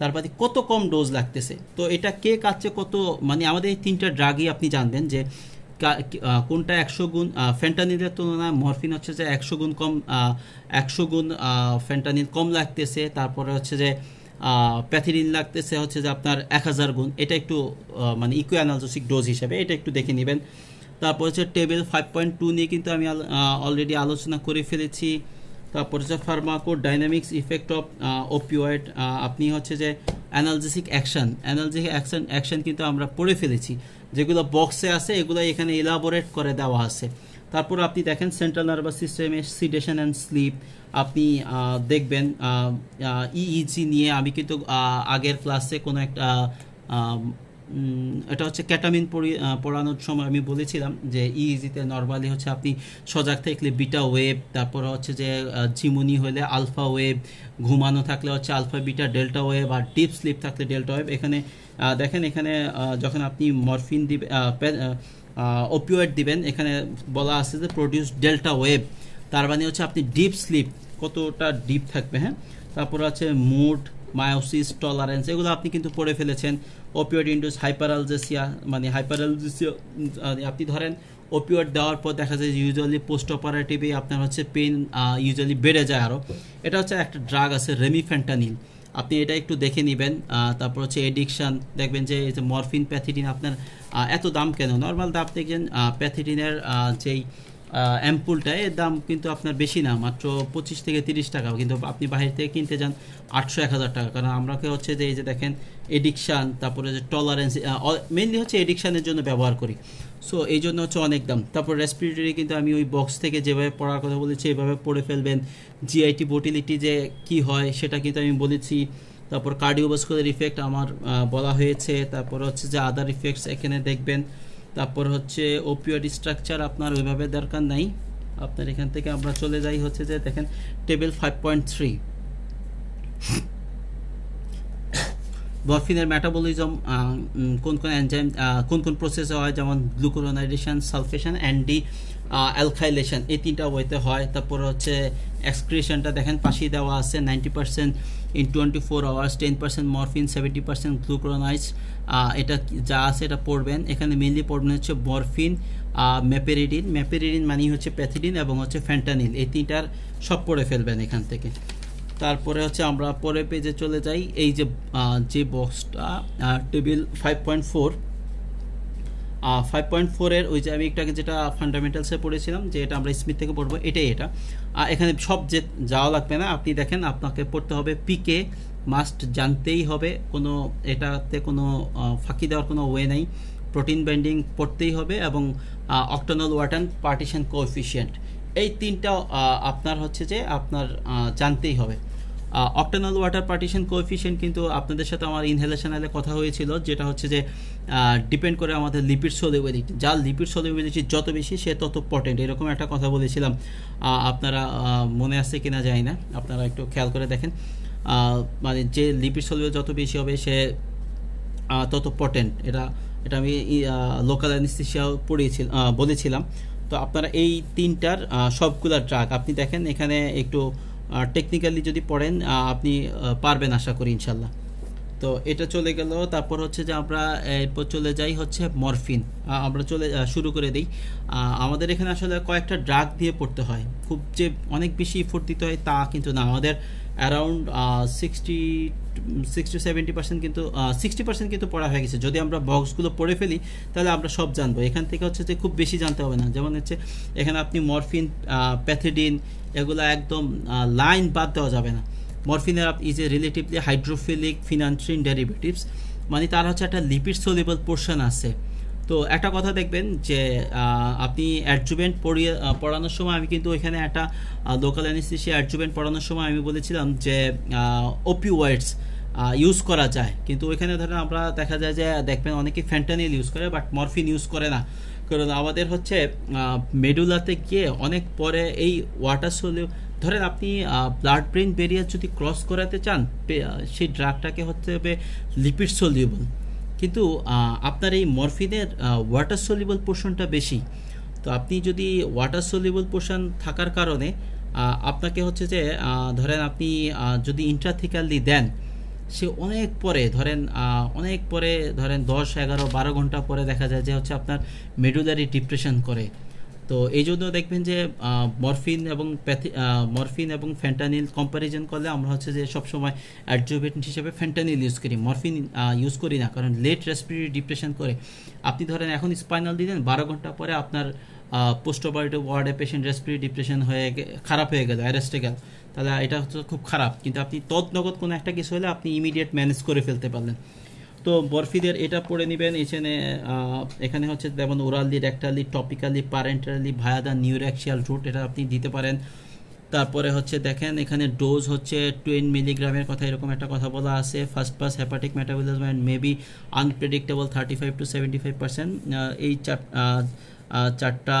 S1: তারপরে কত কম ডোজ লাগতেছে তো এটা কে কাছে কত মানে আমাদের এই তিনটা ড্রাগই আপনি জানবেন যে কোনটা একশো গুণ ফ্যান্টানিলের তুলনায় মরফিন হচ্ছে যে একশো গুণ কম একশো গুণ ফ্যান্টানিল কম লাগতেছে তারপরে হচ্ছে যে প্যাথিলিন লাগতেছে হচ্ছে যে আপনার এক হাজার গুণ এটা একটু মানে ইকো অ্যানালজসিক ডোজ হিসাবে এটা একটু দেখে নেবেন তারপর হচ্ছে টেবিল ফাইভ পয়েন্ট টু নিয়ে কিন্তু আমি অলরেডি আলোচনা করে ফেলেছি তারপর হচ্ছে pharmacodynamic effect of opioid আপনি হচ্ছে যে analgesic action analgesic action action কিন্তু আমরা পড়ে ফেলেছি যেগুলো বক্সে আছে এগুলো এখানে ইলাবোরেট করে দেওয়া আছে তারপর আপনি দেখেন সেন্ট্রাল নার্ভাস সিস্টেমে সিডেশন অ্যান্ড স্লিপ আপনি দেখবেন ইইজি e e নিয়ে আমি কিন্তু আগের ক্লাসে কোনো একটা এটা হচ্ছে ক্যাটামিন পড়ানোর সময় আমি বলেছিলাম যে ইজিতে e নর্মালি হচ্ছে আপনি সজাগ থাকলে বিটা ওয়েভ তারপর হচ্ছে যে ঝিমুনি হলে আলফা ওয়েভ ঘুমানো থাকলে হচ্ছে আলফা বিটা ডেল্টা ওয়েভ আর ডিপ স্লিপ থাকলে ডেল্টা ওয়েব এখানে দেখেন এখানে যখন আপনি মরফিন দিবে ওপিওয়েড দিবেন এখানে বলা আছে যে প্রডিউস ডেল্টা ওয়েভ তার মানে হচ্ছে আপনি ডিপ স্লিপ কতটা ডিপ থাকবে হ্যাঁ তারপর আছে মুড মায়োসিস টলারেন্স এগুলো আপনি কিন্তু পড়ে ফেলেছেন ওপিওড ইন্ডুস হাইপারালজেসিয়া মানে হাইপারালজেসিয়া আপনি ধরেন ওপিওড দেওয়ার পর দেখা যায় ইউজুয়ালি পোস্ট অপারেটিভে আপনার হচ্ছে পেন ইউজুয়ালি বেড়ে যায় আরও এটা হচ্ছে একটা ড্রাগ আছে রেমিফেন্টানিল আপনি এটা একটু দেখে নেবেন তারপর হচ্ছে এডিকশান দেখবেন যে মরফিন প্যাথিডিন আপনার এত দাম কেন নর্মাল দাম দেখবেন প্যাথিটিনের যেই অ্যাম্পুলটা এর দাম কিন্তু আপনার বেশি না মাত্র পঁচিশ থেকে তিরিশ টাকা কিন্তু আপনি বাহির থেকে কিনতে যান আটশো এক হাজার টাকা কারণ আমাকে হচ্ছে যে এই যে দেখেন এডিকশান তারপরে যে টলারেন্স মেনলি হচ্ছে এডিকশানের জন্য ব্যবহার করি সো এই জন্য হচ্ছে অনেক দাম তারপর রেসপিরেটরি কিন্তু আমি ওই বক্স থেকে যেভাবে পড়ার কথা বলেছি এভাবে পড়ে ফেলবেন জিআইটি বোটিলিটি যে কি হয় সেটা কিন্তু আমি বলেছি তারপর কার্ডিওভাস্কুলার ইফেক্ট আমার বলা হয়েছে তারপর হচ্ছে যে আদার ইফেক্টস এখানে দেখবেন তারপর হচ্ছে ওপিওড স্ট্রাকচার আপনার ওইভাবে দরকার নাই আপনার এখান থেকে আমরা চলে যাই হচ্ছে যে দেখেন টেবিল ফাইভ পয়েন্ট থ্রি বরফিনের মেটাবলিজম কোন কোন এনজাইম কোন কোন প্রসেসে হয় যেমন গ্লুকোরোনাইডেশন সালফেশন অ্যান্ডি অ্যালখাইলেশন এই তিনটা ওয়েতে হয় তারপরে হচ্ছে এক্সক্রিশনটা দেখেন পাশেই দেওয়া আছে ninety percent in twenty four hours ten percent morphine seventy percent glucuronised এটা যা আছে এটা পড়বেন এখানে মেনলি পড়বেন হচ্ছে মরফিন মেপেরিডিন মেপেরিডিন মানেই হচ্ছে প্যাথিডিন এবং হচ্ছে ফ্যান্টানিল এই তিনটার সব পড়ে ফেলবেন এখান থেকে তারপরে হচ্ছে আমরা পরে পেজে চলে যাই এই যে যে বক্সটা table five point four five point ফোরের ওই যে আমি একটু আগে যেটা ফান্ডামেন্টালসে পড়েছিলাম যে এটা আমরা স্মিথ থেকে পড়বো এটাই এটা এখানে সব যে যাওয়া লাগবে না আপনি দেখেন আপনাকে পড়তে হবে পিকে মাস্ট জানতেই হবে কোনো এটাতে কোনো ফাঁকি দেওয়ার কোনো ওয়ে নাই প্রোটিন ব্যান্ডিং পড়তেই হবে এবং অক্টোনাল ওয়াটান পার্টিশন কোফিসিয়েন্ট এই তিনটা আপনার হচ্ছে যে আপনার জানতেই হবে অক্টানাল ওয়াটার পার্টিশন কোএফিশিয়েন্ট কিন্তু আপনাদের সাথে আমার আলে কথা হয়েছিল যেটা হচ্ছে যে ডিপেন্ড করে আমাদের লিপিড সলিউবিলিটি যার লিপিড সলিউবিলিটি যত বেশি সে তত পটেন্ট এরকম একটা কথা বলেছিলাম আপনারা মনে আছে কিনা যায় না আপনারা একটু খেয়াল করে দেখেন মানে যে লিপিড সলিউবিলিটি যত বেশি হবে সে তত পটেন্ট এটা এটা আমি লোকাল অ্যানিস্থিসিয়া পড়িয়েছি বলেছিলাম তো আপনারা এই তিনটার সবগুলা ড্রাগ আপনি দেখেন এখানে একটু টেকনিক্যালি যদি পড়েন আপনি পারবেন আশা করি ইনশাল্লাহ তো এটা চলে গেল তারপর হচ্ছে যে আমরা এরপর চলে যাই হচ্ছে মরফিন আমরা চলে শুরু করে দিই আমাদের এখানে আসলে কয়েকটা ড্রাগ দিয়ে পড়তে হয় খুব যে অনেক বেশি ইফোর্ট দিতে হয় তা কিন্তু না আমাদের around sixty sixty seventy percent কিন্তু সিক্সটি uh, পার্সেন্ট কিন্তু পড়া হয়ে গেছে যদি আমরা বক্সগুলো পড়ে ফেলি তাহলে আমরা সব জানবো এখান থেকে হচ্ছে যে খুব বেশি জানতে হবে না যেমন হচ্ছে এখানে আপনি মরফিন প্যাথেডিন uh, এগুলো একদম লাইন uh, বাদ দেওয়া যাবে না মরফিনের is a relatively hydrophilic phenanthrene derivatives মানে তার হচ্ছে একটা লিপিড সোলেবল পোর্শন আছে তো একটা কথা দেখবেন যে আপনি অ্যাডজুভেন্ট পড়িয়ে পড়ানোর সময় আমি কিন্তু ওইখানে একটা লোকাল অ্যানিস্থেশিয়া অ্যাডজুভেন্ট পড়ানোর সময় আমি বলেছিলাম যে ওপিওয়েডস ইউজ করা যায় কিন্তু ওইখানে ধরেন আমরা দেখা যায় যে দেখবেন অনেকে ফ্যান্টানিল ইউজ করে বাট মরফিন ইউজ করে না কারণ আমাদের হচ্ছে মেডুলাতে গিয়ে অনেক পরে এই ওয়াটার সোলিউ ধরেন আপনি ব্লাড ব্রেন বেরিয়ার যদি ক্রস করাতে চান সেই ড্রাগটাকে হচ্ছে লিপিড সোলিউবল কিন্তু আপনার এই মরফিনের ওয়াটার সলিবল পোর্শনটা বেশি তো আপনি যদি ওয়াটার সলিবল পোর্শন থাকার কারণে আপনাকে হচ্ছে যে ধরেন আপনি যদি ইন্ট্রাথিক্যালি দেন সে অনেক পরে ধরেন অনেক পরে ধরেন দশ এগারো বারো ঘন্টা পরে দেখা যায় যে হচ্ছে আপনার মেডুলারি ডিপ্রেশন করে তো এই জন্য দেখবেন যে মরফিন এবং প্যাথি মরফিন এবং ফ্যান্টানিল কম্প্যারিজন করলে আমরা হচ্ছে যে সবসময় অ্যাডজোভেন্ট হিসেবে ফ্যান্টানিল ইউজ করি মরফিন ইউজ করি না কারণ লেট রেসপিরি ডিপ্রেশন করে আপনি ধরেন এখন স্পাইনাল দিলেন বারো ঘন্টা পরে আপনার পোস্ট অপারেটিভ ওয়ার্ডে পেশেন্ট রেসপিরি ডিপ্রেশন হয়ে খারাপ হয়ে গেল অ্যারেস্টে গেল তাহলে এটা হচ্ছে খুব খারাপ কিন্তু আপনি তৎনগদ কোনো একটা কিছু হলে আপনি ইমিডিয়েট ম্যানেজ করে ফেলতে পারলেন তো বরফিদের এটা পড়ে নেবেন এখানে এখানে হচ্ছে যেমন orally rectally topically parenterally via the neuraxial route এটা আপনি দিতে পারেন তারপরে হচ্ছে দেখেন এখানে ডোজ হচ্ছে টুয়েন মিলিগ্রামের কথা এরকম একটা কথা বলা আছে first pass hepatic metabolism and maybe unpredictable thirty five to seventy five percent এই চার চারটা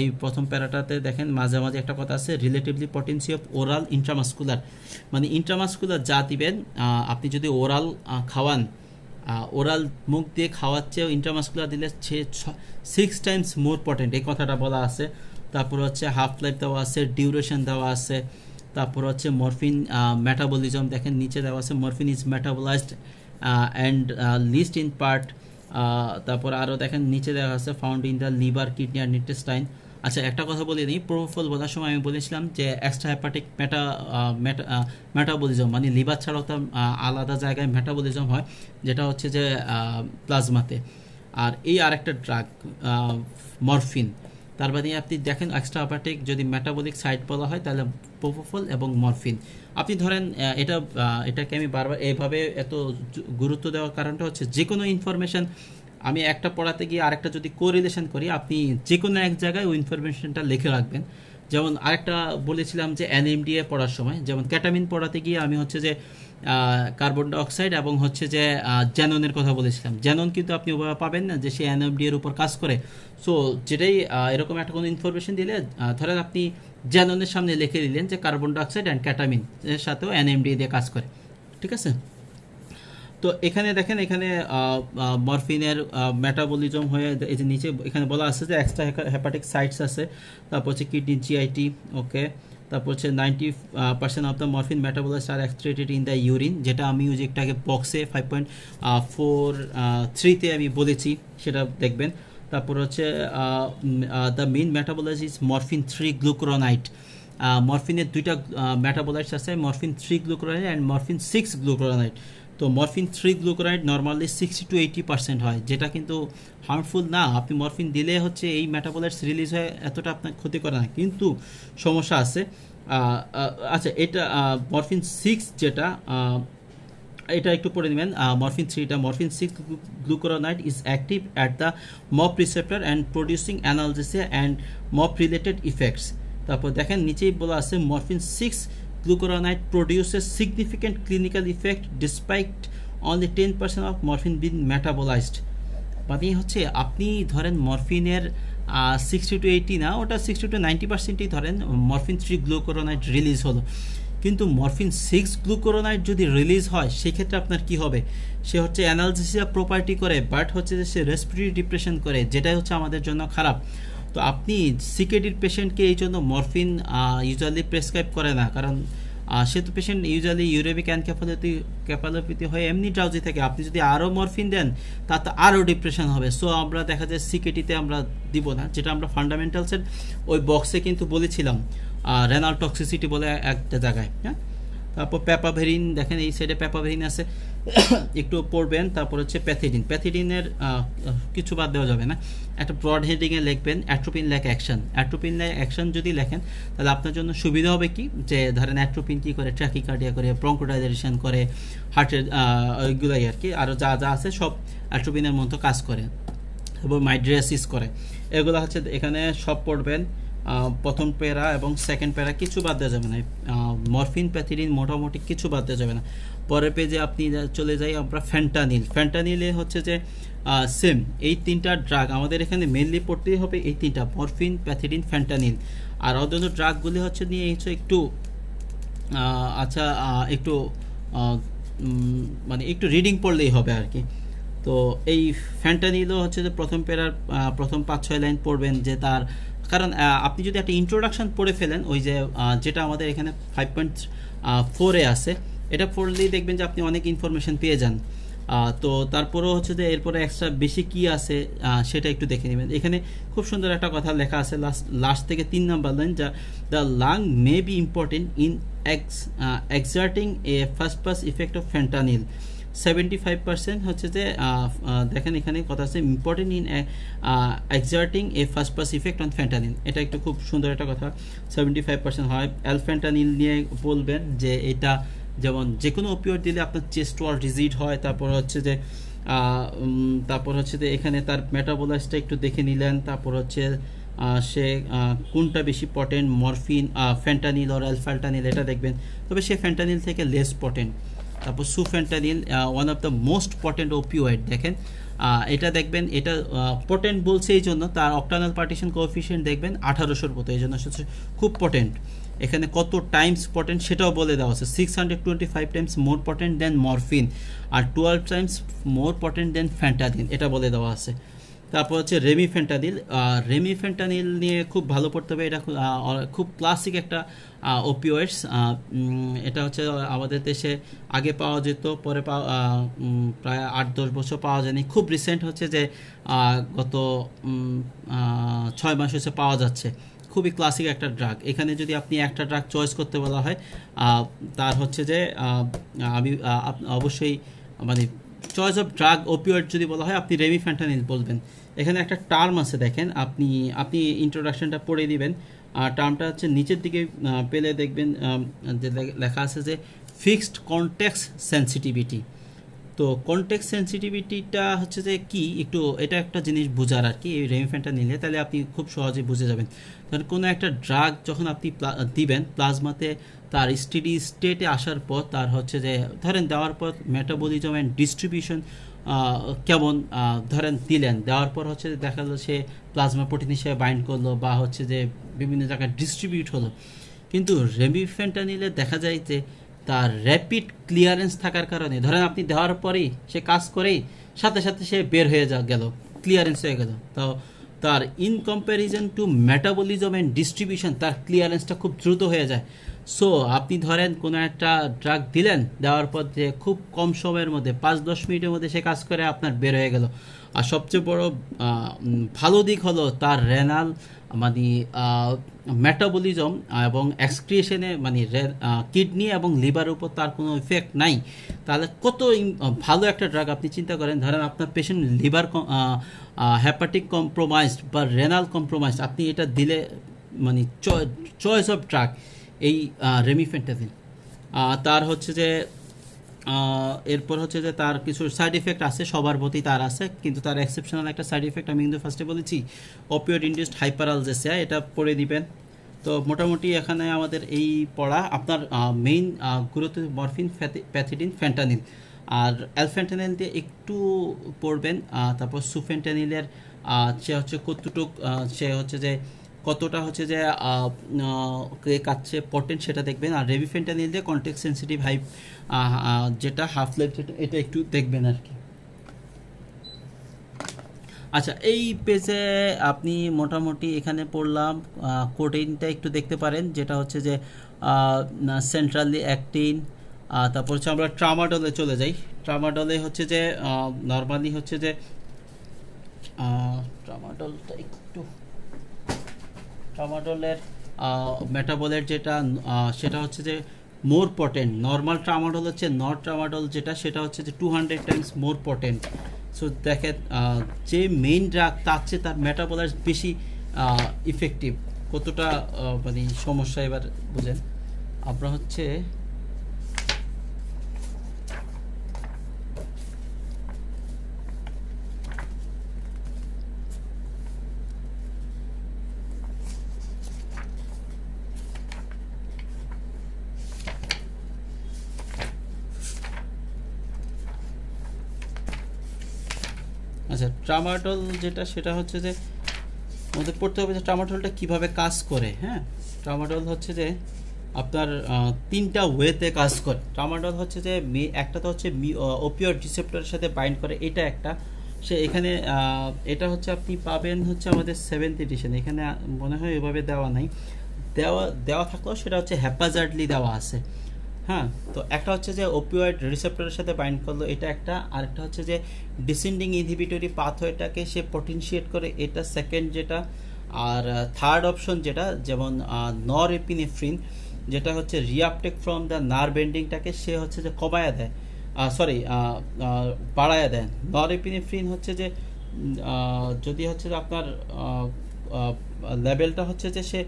S1: এই প্রথম প্যারাটাতে দেখেন মাঝে মাঝে একটা কথা আছে relatively potency of oral intramuscular মানে ইন্ট্রামাস্কুলার যা দিবেন আপনি যদি ওরাল খাওয়ান ওরাল মুখ দিয়ে খাওয়ার চেয়েও ইন্টারমাসকুলার দিলে সিক্স টাইমস মোর পটেন্ট এই কথাটা বলা আছে তারপর হচ্ছে হাফ লাইফ দেওয়া আছে ডিউরেশন দেওয়া আছে তারপর হচ্ছে মরফিন মেটাবলিজম দেখেন নিচে দেওয়া আছে morphine is metabolised and least in part তারপর আরও দেখেন নিচে দেওয়া আছে found in the liver kidney and intestine আচ্ছা একটা কথা বলে নিই প্রোফল বলার সময় আমি বলেছিলাম যে এক্সট্রা হ্যাপাটিক মেটা মেটাবলিজম মানে লিভার ছাড়াও তার আলাদা জায়গায় মেটাবলিজম হয় যেটা হচ্ছে যে প্লাজমাতে আর এই আরেকটা ড্রাগ মরফিন তার বাদে মানে আপনি দেখেন এক্সট্রা হ্যাপাটিক যদি মেটাবলিক সাইট বলা হয় তাহলে প্রোফল এবং মরফিন আপনি ধরেন এটা এটাকে আমি বারবার এইভাবে এত গুরুত্ব দেওয়ার কারণটা হচ্ছে যে কোনো ইনফরমেশান আমি একটা পড়াতে গিয়ে আরেকটা যদি কোরিলেশন করি আপনি যে কোনো এক জায়গায় ওই ইনফরমেশনটা লিখে রাখবেন যেমন আরেকটা বলেছিলাম যে এনএমডিএ পড়ার সময় যেমন ক্যাটামিন পড়াতে গিয়ে আমি হচ্ছে যে কার্বন ডাইঅক্সাইড এবং হচ্ছে যে জ্যাননের কথা বলেছিলাম জ্যানন কিন্তু আপনি ওভাবে পাবেন না যে সে এনএমডি এর উপর কাজ করে সো যেটাই এরকম একটা কোনো ইনফরমেশন দিলে ধরেন আপনি জ্যানের সামনে লিখে দিলেন যে কার্বন ডাইঅক্সাইড অ্যান্ড ক্যাটামিন এর সাথেও এনএমডি দিয়ে কাজ করে ঠিক আছে তো এখানে দেখেন এখানে মরফিনের মেটাবলিজম হয়ে এই যে নিচে এখানে বলা আছে যে এক্সট্রা হেপাটিক সাইটস আছে তারপর হচ্ছে কিডনি জিআইটি ওকে তারপর হচ্ছে ninety percent of the morphine metabolites are excreted in the urine যেটা আমি ওই যে একটাকে বক্সে ফাইভ পয়েন্ট ফোর থ্রিতে আমি বলেছি সেটা দেখবেন তারপর হচ্ছে the main metabolite is morphine three glucuronide মরফিনের দুইটা মেটাবলাইটস আছে morphine three glucuronide and morphine six glucuronide তো morphine three glucuronide normally sixty to eighty percent হয় যেটা কিন্তু হার্মফুল না আপনি মরফিন দিলে হচ্ছে এই মেটাবলাইটস রিলিজ হয় এতটা আপনার ক্ষতি করে না কিন্তু সমস্যা আছে আচ্ছা এটা মরফিন সিক্স যেটা এটা একটু পড়ে নেবেন মরফিন থ্রিটা morphine six glucuronide is active at the MOP receptor and producing analgesia and MOP related effects তারপর দেখেন নিচেই বলা আছে morphine six glucuronide produces significant clinical effect despite only 10% of morphine being metabolized মানে হচ্ছে আপনি ধরেন মরফিনের সিক্সটি টু এইটি না ওটা সিক্সটি টু নাইনটি পার্সেন্টই ধরেন মরফিন থ্রি গ্লুকোরোনাইট রিলিজ হলো কিন্তু মরফিন সিক্স গ্লুকোরোনাইট যদি রিলিজ হয় সেক্ষেত্রে আপনার কি হবে সে হচ্ছে অ্যানালজিসিয়া প্রপার্টি করে বাট হচ্ছে যে সে রেসপিটরি ডিপ্রেশন করে যেটাই হচ্ছে আমাদের জন্য খারাপ তো আপনি সিকিউরিটির পেশেন্টকে এই জন্য মরফিন ইউজুয়ালি প্রেসক্রাইব করে না কারণ সে তো পেশেন্ট ইউজুয়ালি ইউরেবিক অ্যানক্যাফালোপি ক্যাফালোপিতি হয়ে এমনি ড্রাউজি থাকে আপনি যদি আরও মরফিন দেন তা তো আরও ডিপ্রেশন হবে সো আমরা দেখা যায় সিকেটিতে আমরা দিব না যেটা আমরা ফান্ডামেন্টালসের ওই বক্সে কিন্তু বলেছিলাম রেনাল টক্সিসিটি বলে একটা জায়গায় হ্যাঁ তারপর প্যাপাভেরিন দেখেন এই সাইডে প্যাপাভেরিন আছে একটু পড়বেন তারপর হচ্ছে প্যাথিডিন প্যাথিডিনের কিছু বাদ দেওয়া যাবে না একটা ব্রড হেডিংয়ে লিখবেন atropine like action atropine like action যদি লেখেন তাহলে আপনার জন্য সুবিধা হবে কি যে ধরেন অ্যাট্রোপিন কী করে ট্র্যাকিকার্ডিয়া করে ব্রঙ্কোডাইজেশন করে হার্টের এগুলাই আর কি আরও যা যা আছে সব অ্যাট্রোপিনের মতো কাজ করে এবং মাইড্রিয়াসিস করে এগুলো হচ্ছে এখানে সব পড়বেন প্রথম প্যারা এবং সেকেন্ড প্যারা কিছু বাদ দেওয়া যাবে না মরফিন প্যাথিরিন মোটামুটি কিছু বাদ দেওয়া যাবে না পরের পেজে আপনি চলে যাই আমরা ফ্যান্টানিল ফ্যান্টানিলে হচ্ছে যে সেম এই তিনটা ড্রাগ আমাদের এখানে মেনলি পড়তেই হবে এই তিনটা মরফিন প্যাথিডিন ফ্যান্টানিল আর অন্যান্য ড্রাগগুলি হচ্ছে নিয়ে হচ্ছে একটু আচ্ছা একটু মানে একটু রিডিং পড়লেই হবে আর কি তো এই ফ্যান্টানিলও হচ্ছে যে প্রথম প্যারার প্রথম পাঁচ ছয় লাইন পড়বেন যে তার কারণ আপনি যদি একটা ইন্ট্রোডাকশান পড়ে ফেলেন ওই যে যেটা আমাদের এখানে ফাইভ পয়েন্ট ফোরে আছে এটা পড়লেই দেখবেন যে আপনি অনেক ইনফরমেশান পেয়ে যান তো তারপরেও হচ্ছে যে এরপরে এক্সট্রা বেশি কি আছে সেটা একটু দেখে নেবেন এখানে খুব সুন্দর একটা কথা লেখা আছে লাস্ট লাস্ট থেকে তিন নাম্বার লাইন যা the lung may be important in ex exerting a first pass effect of fentanyl seventy five percent হচ্ছে যে দেখেন এখানে কথা আছে important in exerting a first pass effect on fentanyl এটা একটু খুব সুন্দর একটা কথা সেভেন্টি ফাইভ পার্সেন্ট হয় অ্যালফ্যান্টানিল নিয়ে বলবেন যে এটা যেমন যে কোনো অপিওর দিলে আপনার চেস্ট ওয়াল রিজিড হয় তারপর হচ্ছে যে তারপর হচ্ছে যে এখানে তার মেটাবোলাইসটা একটু দেখে নিলেন তারপর হচ্ছে সে কোনটা বেশি potent morphine fentanyl or alfentanil এটা দেখবেন তবে সে ফ্যান্টানিল থেকে লেস পটেন্ট তারপর sufentanil one of the most potent opioid দেখেন এটা দেখবেন এটা পটেন্ট বলছে এই জন্য তার অক্টানাল পার্টিশন কোএফিসিয়েন্ট দেখবেন আঠারোশোর মতো এই জন্য খুব পটেন্ট এখানে কত টাইমস পটেন্ট সেটাও বলে দেওয়া আছে six hundred twenty five times more potent than morphine আর twelve times more potent than fentanyl এটা বলে দেওয়া আছে তারপর হচ্ছে রেমি ফেন্টানিল রেমি ফেন্টানিল নিয়ে খুব ভালো পড়তে হবে এটা খুব ক্লাসিক একটা ওপিওয়েডস এটা হচ্ছে আমাদের দেশে আগে পাওয়া যেত পরে পাওয়া প্রায় আট দশ বছর পাওয়া যায়নি খুব রিসেন্ট হচ্ছে যে গত ছয় মাস হচ্ছে পাওয়া যাচ্ছে খুবই ক্লাসিক একটা ড্রাগ এখানে যদি আপনি একটা ড্রাগ চয়েস করতে বলা হয় তার হচ্ছে যে আমি অবশ্যই মানে চয়েস অফ ড্রাগ ওপিওয়েড যদি বলা হয় আপনি রেমি ফ্যান্টানিল বলবেন এখানে একটা টার্ম আছে দেখেন আপনি আপনি ইন্ট্রোডাকশনটা পড়ে দিবেন আর টার্মটা হচ্ছে নিচের দিকে পেলে দেখবেন যে লেখা আছে যে ফিক্সড কন্ট্যাক্স সেন্সিটিভিটি তো কনটেক্স সেন্সিটিভিটিটা হচ্ছে যে কি একটু এটা একটা জিনিস বোঝার আর কি এই রেমিফ্যানটা নিলে তাহলে আপনি খুব সহজে বুঝে যাবেন ধরেন কোনো একটা ড্রাগ যখন আপনি দিবেন প্লাজমাতে তার স্টেডি স্টেটে আসার পর তার হচ্ছে যে ধরেন দেওয়ার পর মেটাবলিজম অ্যান্ড ডিস্ট্রিবিউশন কেমন ধরেন দিলেন দেওয়ার পর হচ্ছে দেখা গেলো সে প্লাজমা প্রোটিন হিসেবে বাইন্ড করলো বা হচ্ছে যে বিভিন্ন জায়গায় ডিস্ট্রিবিউট হলো কিন্তু রেমিফেন্টা নিলে দেখা যায় যে তার র্যাপিড ক্লিয়ারেন্স থাকার কারণে ধরেন আপনি দেওয়ার পরেই সে কাজ করেই সাথে সাথে সে বের হয়ে যা গেল ক্লিয়ারেন্স হয়ে গেল তো তার in comparison to metabolism and distribution তার ক্লিয়ারেন্সটা খুব দ্রুত হয়ে যায় সো আপনি ধরেন কোনো একটা ড্রাগ দিলেন দেওয়ার পর যে খুব কম সময়ের মধ্যে পাঁচ দশ মিনিটের মধ্যে সে কাজ করে আপনার বের হয়ে গেল আর সবচেয়ে বড় ভালো দিক হলো তার রেনাল মানে মেটাবলিজম এবং এক্সক্রিয়েশনে মানে কিডনি এবং লিভার উপর তার কোনো ইফেক্ট নাই তাহলে কত ভালো একটা ড্রাগ আপনি চিন্তা করেন ধরেন আপনার পেশেন্ট লিভার হ্যাপাটিক কম্প্রোমাইজড বা রেনাল কম্প্রোমাইজড আপনি এটা দিলে মানে চয়েস অফ ড্রাগ এই রেমি তার হচ্ছে যে এরপর হচ্ছে যে তার কিছু সাইড ইফেক্ট আছে সবার প্রতি তার আছে কিন্তু তার এক্সেপশনাল একটা সাইড ইফেক্ট আমি কিন্তু ফার্স্টে বলেছি অপিওড ইন্ডিউসড হাইপারালজেসিয়া এটা পড়ে দিবেন তো মোটামুটি এখানে আমাদের এই পড়া আপনার মেইন গুরুত্ব মরফিন প্যাথিডিন ফ্যান্টানিন আর অ্যালফেন্টানিন দিয়ে একটু পড়বেন তারপর সুফেন্টানিলের সে হচ্ছে কতটুক সে হচ্ছে যে কতটা হচ্ছে যে কে কাচ্ছে পটেন্ট সেটা দেখবেন আর remifentanil context sensitive half যেটা হাফ লাইফ এটা একটু দেখবেন আর কি আচ্ছা এই পেজে আপনি মোটামুটি এখানে পড়লাম কোটেইনটা একটু দেখতে পারেন যেটা হচ্ছে যে সেন্ট্রালি অ্যাক্টিন তারপর হচ্ছে আমরা ট্রামাডলে চলে যাই ট্রামাডলে হচ্ছে যে নর্মালি হচ্ছে যে ট্রামাডলটা টমাটোলের মেটাবলের যেটা সেটা হচ্ছে যে মোর পটেন্ট নর্মাল ট্রামাডল হচ্ছে নট ট্রামাডল যেটা সেটা হচ্ছে যে two hundred times more potent so দেখেন যে মেইন ড্রাগ তার চেয়ে তার মেটাবলার বেশি ইফেক্টিভ কতটা মানে সমস্যা এবার বুঝেন আমরা হচ্ছে আচ্ছা ট্রামাটল যেটা সেটা হচ্ছে যে আমাদের পড়তে হবে যে ট্রামাটলটা কীভাবে কাজ করে হ্যাঁ ট্রামাটল হচ্ছে যে আপনার তিনটা ওয়েতে কাজ করে ট্রামাটল হচ্ছে যে মি একটা তো হচ্ছে মি ওপিওর রিসেপ্টরের সাথে বাইন্ড করে এটা একটা সে এখানে এটা হচ্ছে আপনি পাবেন হচ্ছে আমাদের সেভেন্থ এডিশন এখানে মনে হয় এভাবে দেওয়া নাই দেওয়া দেওয়া থাকলেও সেটা হচ্ছে হ্যাপাজার্ডলি দেওয়া আছে হ্যাঁ তো একটা হচ্ছে যে ওপিওয়েড রিসেপ্টরের সাথে বাইন্ড করলো এটা একটা আরেকটা হচ্ছে যে ডিসেন্ডিং ইনহিবিটরি পাথওয়েটাকে সে পটেনশিয়েট করে এটা সেকেন্ড যেটা আর থার্ড অপশন যেটা যেমন নর এপিনেফ্রিন যেটা হচ্ছে রিয়াপটেক ফ্রম দ্য নার বেন্ডিংটাকে সে হচ্ছে যে কমায়া দেয় সরি বাড়ায়া দেয় নর এপিনেফ্রিন হচ্ছে যে যদি হচ্ছে যে আপনার লেভেলটা হচ্ছে যে সে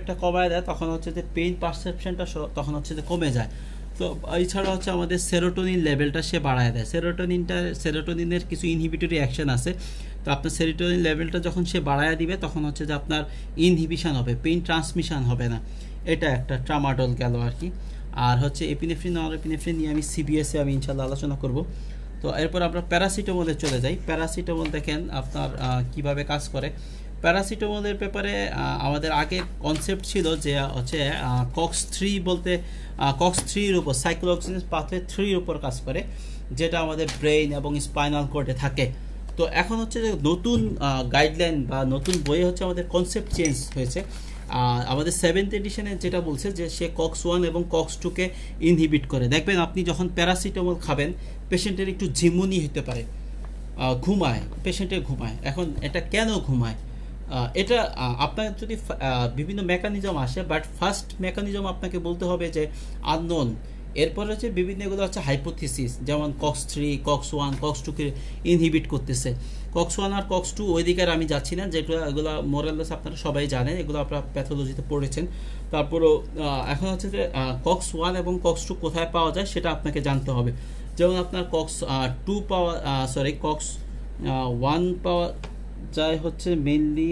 S1: একটা কমায় দেয় তখন হচ্ছে যে পেইন পারসেপশনটা তখন হচ্ছে যে কমে যায় তো এছাড়া হচ্ছে আমাদের সেরোটোনিন লেভেলটা সে বাড়ায় দেয় সেরোটোনিনটা সেরোটোনিনের কিছু ইনহিবিটরি অ্যাকশন আছে তো আপনার সেরোটোনিন লেভেলটা যখন সে বাড়ায় দিবে তখন হচ্ছে যে আপনার ইনহিবিশন হবে পেইন ট্রান্সমিশন হবে না এটা একটা ট্রামাডল গেল আর কি আর হচ্ছে এপিনেফ্রিন আর এপিনেফ্রিন নিয়ে আমি সিবিএসে আমি ইনশাল্লাহ আলোচনা করব তো এরপর আমরা প্যারাসিটামলে চলে যাই প্যারাসিটামল দেখেন আপনার কিভাবে কাজ করে প্যারাসিটামলের ব্যাপারে আমাদের আগে কনসেপ্ট ছিল যে হচ্ছে কক্স থ্রি বলতে কক্স থ্রির উপর সাইক্লোক্সিন পাথওয়ে থ্রির উপর কাজ করে যেটা আমাদের ব্রেইন এবং স্পাইনাল কোর্টে থাকে তো এখন হচ্ছে যে নতুন গাইডলাইন বা নতুন বইয়ে হচ্ছে আমাদের কনসেপ্ট চেঞ্জ হয়েছে আমাদের সেভেন্থ এডিশনে যেটা বলছে যে সে কক্স ওয়ান এবং কক্স টুকে ইনহিবিট করে দেখবেন আপনি যখন প্যারাসিটামল খাবেন পেশেন্টের একটু ঝিমুনি হতে পারে ঘুমায় পেশেন্টে ঘুমায় এখন এটা কেন ঘুমায় এটা আপনার যদি বিভিন্ন মেকানিজম আসে বাট ফার্স্ট মেকানিজম আপনাকে বলতে হবে যে আননোন এরপর হচ্ছে বিভিন্ন এগুলো হচ্ছে হাইপোথিসিস যেমন COX three COX one COX টুকে ইনহিবিট করতেছে কক্স ওয়ান আর কক্স টু ওই দিকে আর আমি যাচ্ছি না যেগুলো এগুলো মোরালেস আপনারা সবাই জানেন এগুলো আপনারা প্যাথোলজিতে পড়েছেন তারপরও এখন হচ্ছে যে কক্স ওয়ান এবং কক্স টু কোথায় পাওয়া যায় সেটা আপনাকে জানতে হবে যেমন আপনার কক্স টু পাওয়া সরি কক্স ওয়ান পাওয়া যায় হচ্ছে মেনলি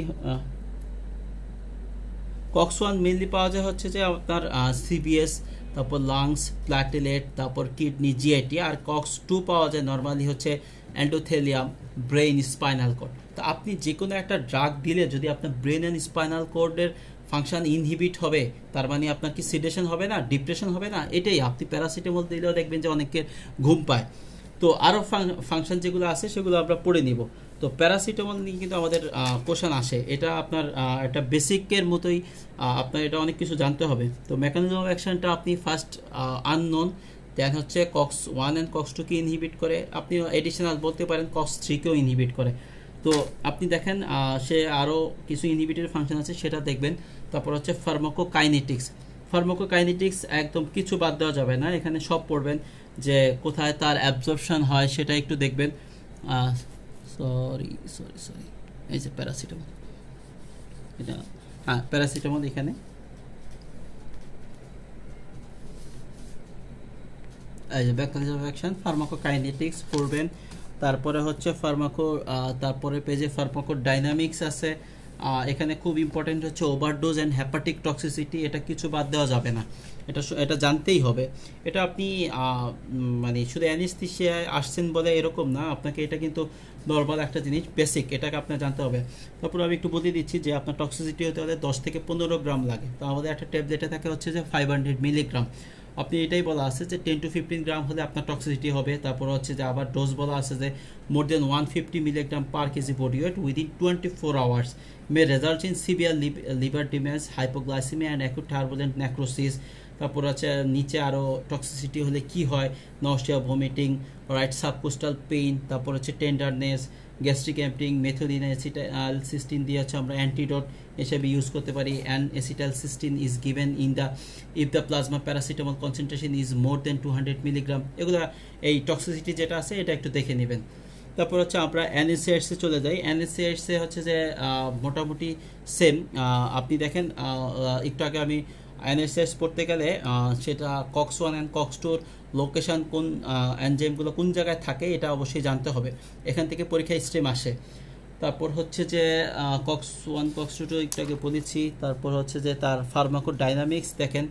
S1: কক্স ওয়ান মেনলি পাওয়া যায় হচ্ছে যে আপনার সিবিএস তারপর লাংস প্ল্যাটেলেট তারপর কিডনি জিআইটি আর কক্স টু পাওয়া যায় নর্মালি হচ্ছে অ্যান্ডোথেলিয়াম ব্রেন স্পাইনাল কোড তো আপনি যে কোনো একটা ড্রাগ দিলে যদি আপনার ব্রেন অ্যান্ড স্পাইনাল কোডের ফাংশন ইনহিবিট হবে তার মানে আপনার কি সিডেশন হবে না ডিপ্রেশন হবে না এটাই আপনি প্যারাসিটামল দিলেও দেখবেন যে অনেকের ঘুম পায় তো আরও ফাংশন যেগুলো আছে সেগুলো আমরা পড়ে নিব তো প্যারাসিটামল নিয়ে কিন্তু আমাদের কোশান আসে এটা আপনার একটা বেসিকের মতোই আপনার এটা অনেক কিছু জানতে হবে তো মেকানিজম অফ অ্যাকশনটা আপনি ফার্স্ট আননোন দেন হচ্ছে কক্স ওয়ান অ্যান্ড কক্স টুকে ইনহিবিট করে আপনি এডিশনাল বলতে পারেন কক্স থ্রিকেও ইনহিবিট করে তো আপনি দেখেন সে আরও কিছু ইনহিবিটের ফাংশন আছে সেটা দেখবেন তারপর হচ্ছে ফার্মাকো কাইনেটিক্স ফার্মাকো কাইনেটিক্স একদম কিছু বাদ দেওয়া যাবে না এখানে সব পড়বেন যে কোথায় তার অ্যাবজর্পশন হয় সেটা একটু দেখবেন সরি সরি সরি এই যে প্যারাসিটামল এটা হ্যাঁ প্যারাসিটামল এখানে এই যে ব্যাকশন অ্যাকশন ফার্মাকোকাইনেটিক্স পড়বেন তারপরে হচ্ছে ফার্মাকো তারপরে পেজে ফার্মাকো ডাইনামিক্স আছে এখানে খুব ইম্পর্টেন্ট হচ্ছে ওভারডোজ অ্যান্ড হ্যাপাটিক টক্সিসিটি এটা কিছু বাদ দেওয়া যাবে না এটা এটা জানতেই হবে এটা আপনি মানে শুধু অ্যানিস্থিসিয়ায় আসছেন বলে এরকম না আপনাকে এটা কিন্তু নর্মাল একটা জিনিস বেসিক এটাকে আপনার জানতে হবে তারপর আমি একটু বলে দিচ্ছি যে আপনার টক্সিসিটি হতে হলে দশ থেকে পনেরো গ্রাম লাগে তো আমাদের একটা ট্যাবলেটে থাকে হচ্ছে যে ফাইভ হান্ড্রেড মিলিগ্রাম আপনি এটাই বলা আছে যে টেন টু ফিফটিন গ্রাম হলে আপনার টক্সিসিটি হবে তারপর হচ্ছে যে আবার ডোজ বলা আছে যে more than one fifty milligram per kg body weight within twenty four hours may result in severe liver damage hypoglycaemia and acute turbulent necrosis তারপর হচ্ছে নিচে আরও টক্সিসিটি হলে কি হয় nausea vomiting right subcostal pain তারপর হচ্ছে tenderness gastric emptying methionine acetyl cysteine দিয়ে হচ্ছে আমরা অ্যান্টিডট হিসেবে ইউজ করতে পারি N acetyl cysteine is given in the if the plasma paracetamol concentration is more than two hundred milligram এগুলো এই টক্সিসিটি যেটা আছে এটা একটু দেখে নেবেন তারপর হচ্ছে আমরা এনএসিআরসে চলে যাই এনএসিআরসে হচ্ছে যে মোটামুটি সেম আপনি দেখেন একটু আগে আমি এনএসএস পড়তে গেলে সেটা কক্স ওয়ান অ্যান্ড কক্স টুর লোকেশান কোন অ্যানজাইমগুলো কোন জায়গায় থাকে এটা অবশ্যই জানতে হবে এখান থেকে পরীক্ষা স্ট্রিম আসে তারপর হচ্ছে যে কক্স ওয়ান কক্স টু এটাকে বলেছি তারপর হচ্ছে যে তার ফার্মাকো ডাইনামিক্স দেখেন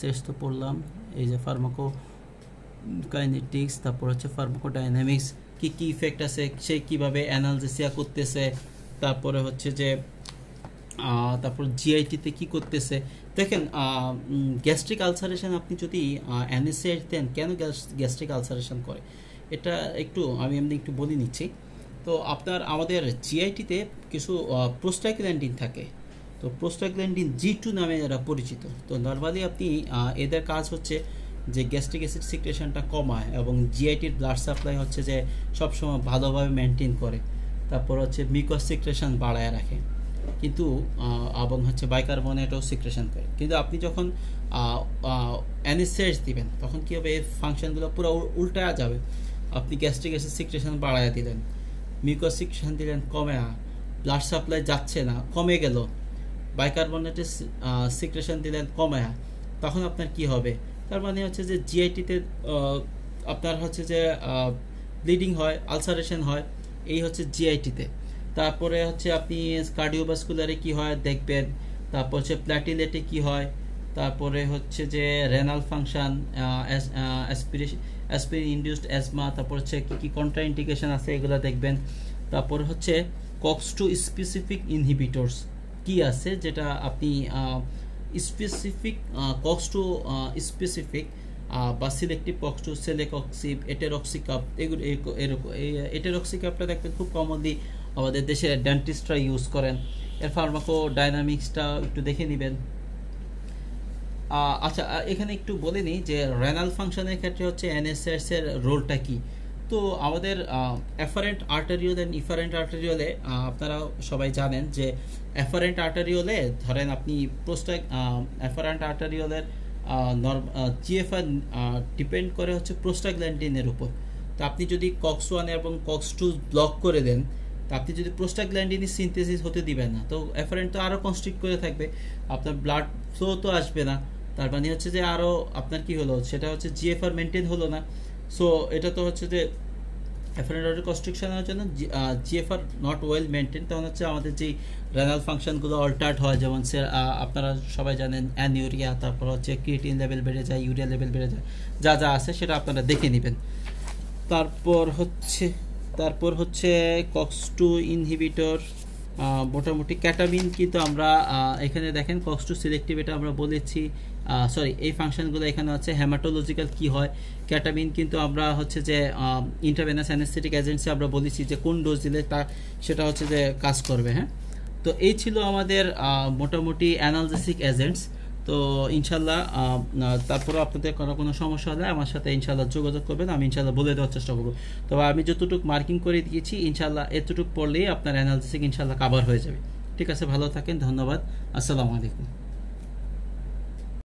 S1: শেষ তো পড়লাম এই যে ফার্মাকো কাইনেটিক্স তারপর হচ্ছে ফার্মাকো ডাইনামিক্স কী কী ইফেক্ট আছে সে কীভাবে অ্যানালজেসিয়া করতেছে তারপরে হচ্ছে যে তারপর জিআইটিতে কি করতেছে দেখেন গ্যাস্ট্রিক আলসারেশন আপনি যদি অ্যানেসিয়াইট দেন কেন গ্যাস্ট্রিক আলসারেশন করে এটা একটু আমি এমনি একটু বলে নিচ্ছি তো আপনার আমাদের জিআইটিতে কিছু প্রোস্টাগ্ল্যান্ডিন থাকে তো প্রোস্টাগ্ল্যান্ডিন জি টু নামে এরা পরিচিত তো নর্মালি আপনি এদের কাজ হচ্ছে যে গ্যাস্ট্রিক অ্যাসিড সিক্রেশনটা কমায় এবং জিআইটির ব্লাড সাপ্লাই হচ্ছে যে সবসময় ভালোভাবে মেনটেন করে তারপর হচ্ছে মিকস সিক্রেশন বাড়ায় রাখে কিন্তু এবং হচ্ছে বাইকার্বনেটও সিক্রেশন করে কিন্তু আপনি যখন অ্যানিসেস দিবেন তখন কী হবে এই ফাংশনগুলো পুরো উল্টা যাবে আপনি গ্যাস্ট্রিক অ্যাসিড সিক্রেশন বাড়ায় দিলেন মিউকো সিক্রেশন দিলেন কমে না ব্লাড সাপ্লাই যাচ্ছে না কমে গেল বাইকার্বনেটের সিক্রেশন দিলেন কমে না তখন আপনার কি হবে তার মানে হচ্ছে যে জিআইটিতে আপনার হচ্ছে যে ব্লিডিং হয় আলসারেশন হয় এই হচ্ছে জিআইটিতে তারপরে হচ্ছে আপনি কার্ডিওভাস্কুলারে কি হয় দেখবেন তারপর হচ্ছে প্ল্যাটিলেটে কি হয় তারপরে হচ্ছে যে renal function aspirin induced asthma তারপর হচ্ছে কী কী কন্ট্রাইন্ডিকেশান আছে এগুলো দেখবেন তারপর হচ্ছে কক্স টু স্পেসিফিক ইনহিবিটরস কি আছে যেটা আপনি স্পেসিফিক কক্স টু স্পেসিফিক বা selective COX two celecoxib etoricoxib এগুলো এটেরক্সিকাপটা দেখবেন খুব কমনলি আমাদের দেশের ডেন্টিস্টরা ইউজ করেন এর ফার্মাকো ডাইনামিক্সটা একটু দেখে নেবেন আচ্ছা এখানে একটু বলে নিই যে রেনাল ফাংশনের ক্ষেত্রে হচ্ছে এনএসএস এর রোলটা কি তো আমাদের অ্যাফারেন্ট আর্টারিওল অ্যান্ড ইফারেন্ট আর্টারিওলে আপনারা সবাই জানেন যে অ্যাফারেন্ট আর্টারিওলে ধরেন আপনি প্রোস্টাক অ্যাফারেন্ট আর্টারিওলের জিএফআর ডিপেন্ড করে হচ্ছে প্রোস্টাগ্ল্যান্ডিনের উপর তো আপনি যদি কক্স ওয়ান এবং কক্স টু ব্লক করে দেন তো আপনি যদি প্রোস্টাগ্ল্যান্ডিনি সিনথেসিস হতে দিবেন না তো অ্যাফারেন্ট তো আরও কনস্ট্রিক্ট করে থাকবে আপনার ব্লাড ফ্লো তো আসবে না তার মানে হচ্ছে যে আরও আপনার কি হলো সেটা হচ্ছে জিএফআর মেনটেন হলো না সো এটা তো হচ্ছে যে অ্যাফারেন্ট হওয়ার জন্য জিএফআর নট ওয়েল মেনটেন তখন হচ্ছে আমাদের যেই রেনাল ফাংশনগুলো অল্টার্ট হয় যেমন সে আপনারা সবাই জানেন অ্যানিউরিয়া তারপর হচ্ছে ক্রিটিন লেভেল বেড়ে যায় ইউরিয়া লেভেল বেড়ে যায় যা যা আছে সেটা আপনারা দেখে নেবেন তারপর হচ্ছে তারপর হচ্ছে কক্স টু ইনহিবিটর মোটামুটি ক্যাটামিন কিন্তু আমরা এখানে দেখেন কক্স টু সিলেক্টিভ এটা আমরা বলেছি সরি এই ফাংশনগুলো এখানে হচ্ছে হ্যামাটোলজিক্যাল কি হয় ক্যাটামিন কিন্তু আমরা হচ্ছে যে ইন্টারভেনাস অ্যানেস্থেটিক এজেন্সি আমরা বলেছি যে কোন ডোজ দিলে তা সেটা হচ্ছে যে কাজ করবে হ্যাঁ তো এই ছিল আমাদের মোটামুটি অ্যানালজেসিক এজেন্টস তো ইনশাল্লাহ তারপরেও আপনাদের কোনো কোনো সমস্যা হলে আমার সাথে ইনশাল্লাহ যোগাযোগ করবেন আমি ইনশাল্লাহ বলে দেওয়ার চেষ্টা করবো তবে আমি যতটুকু মার্কিং করে দিয়েছি ইনশাল্লাহ এতটুকু পড়লেই আপনার অ্যানালিসিস ইনশাল্লাহ কাভার হয়ে যাবে ঠিক আছে ভালো থাকেন ধন্যবাদ আসসালামু আলাইকুম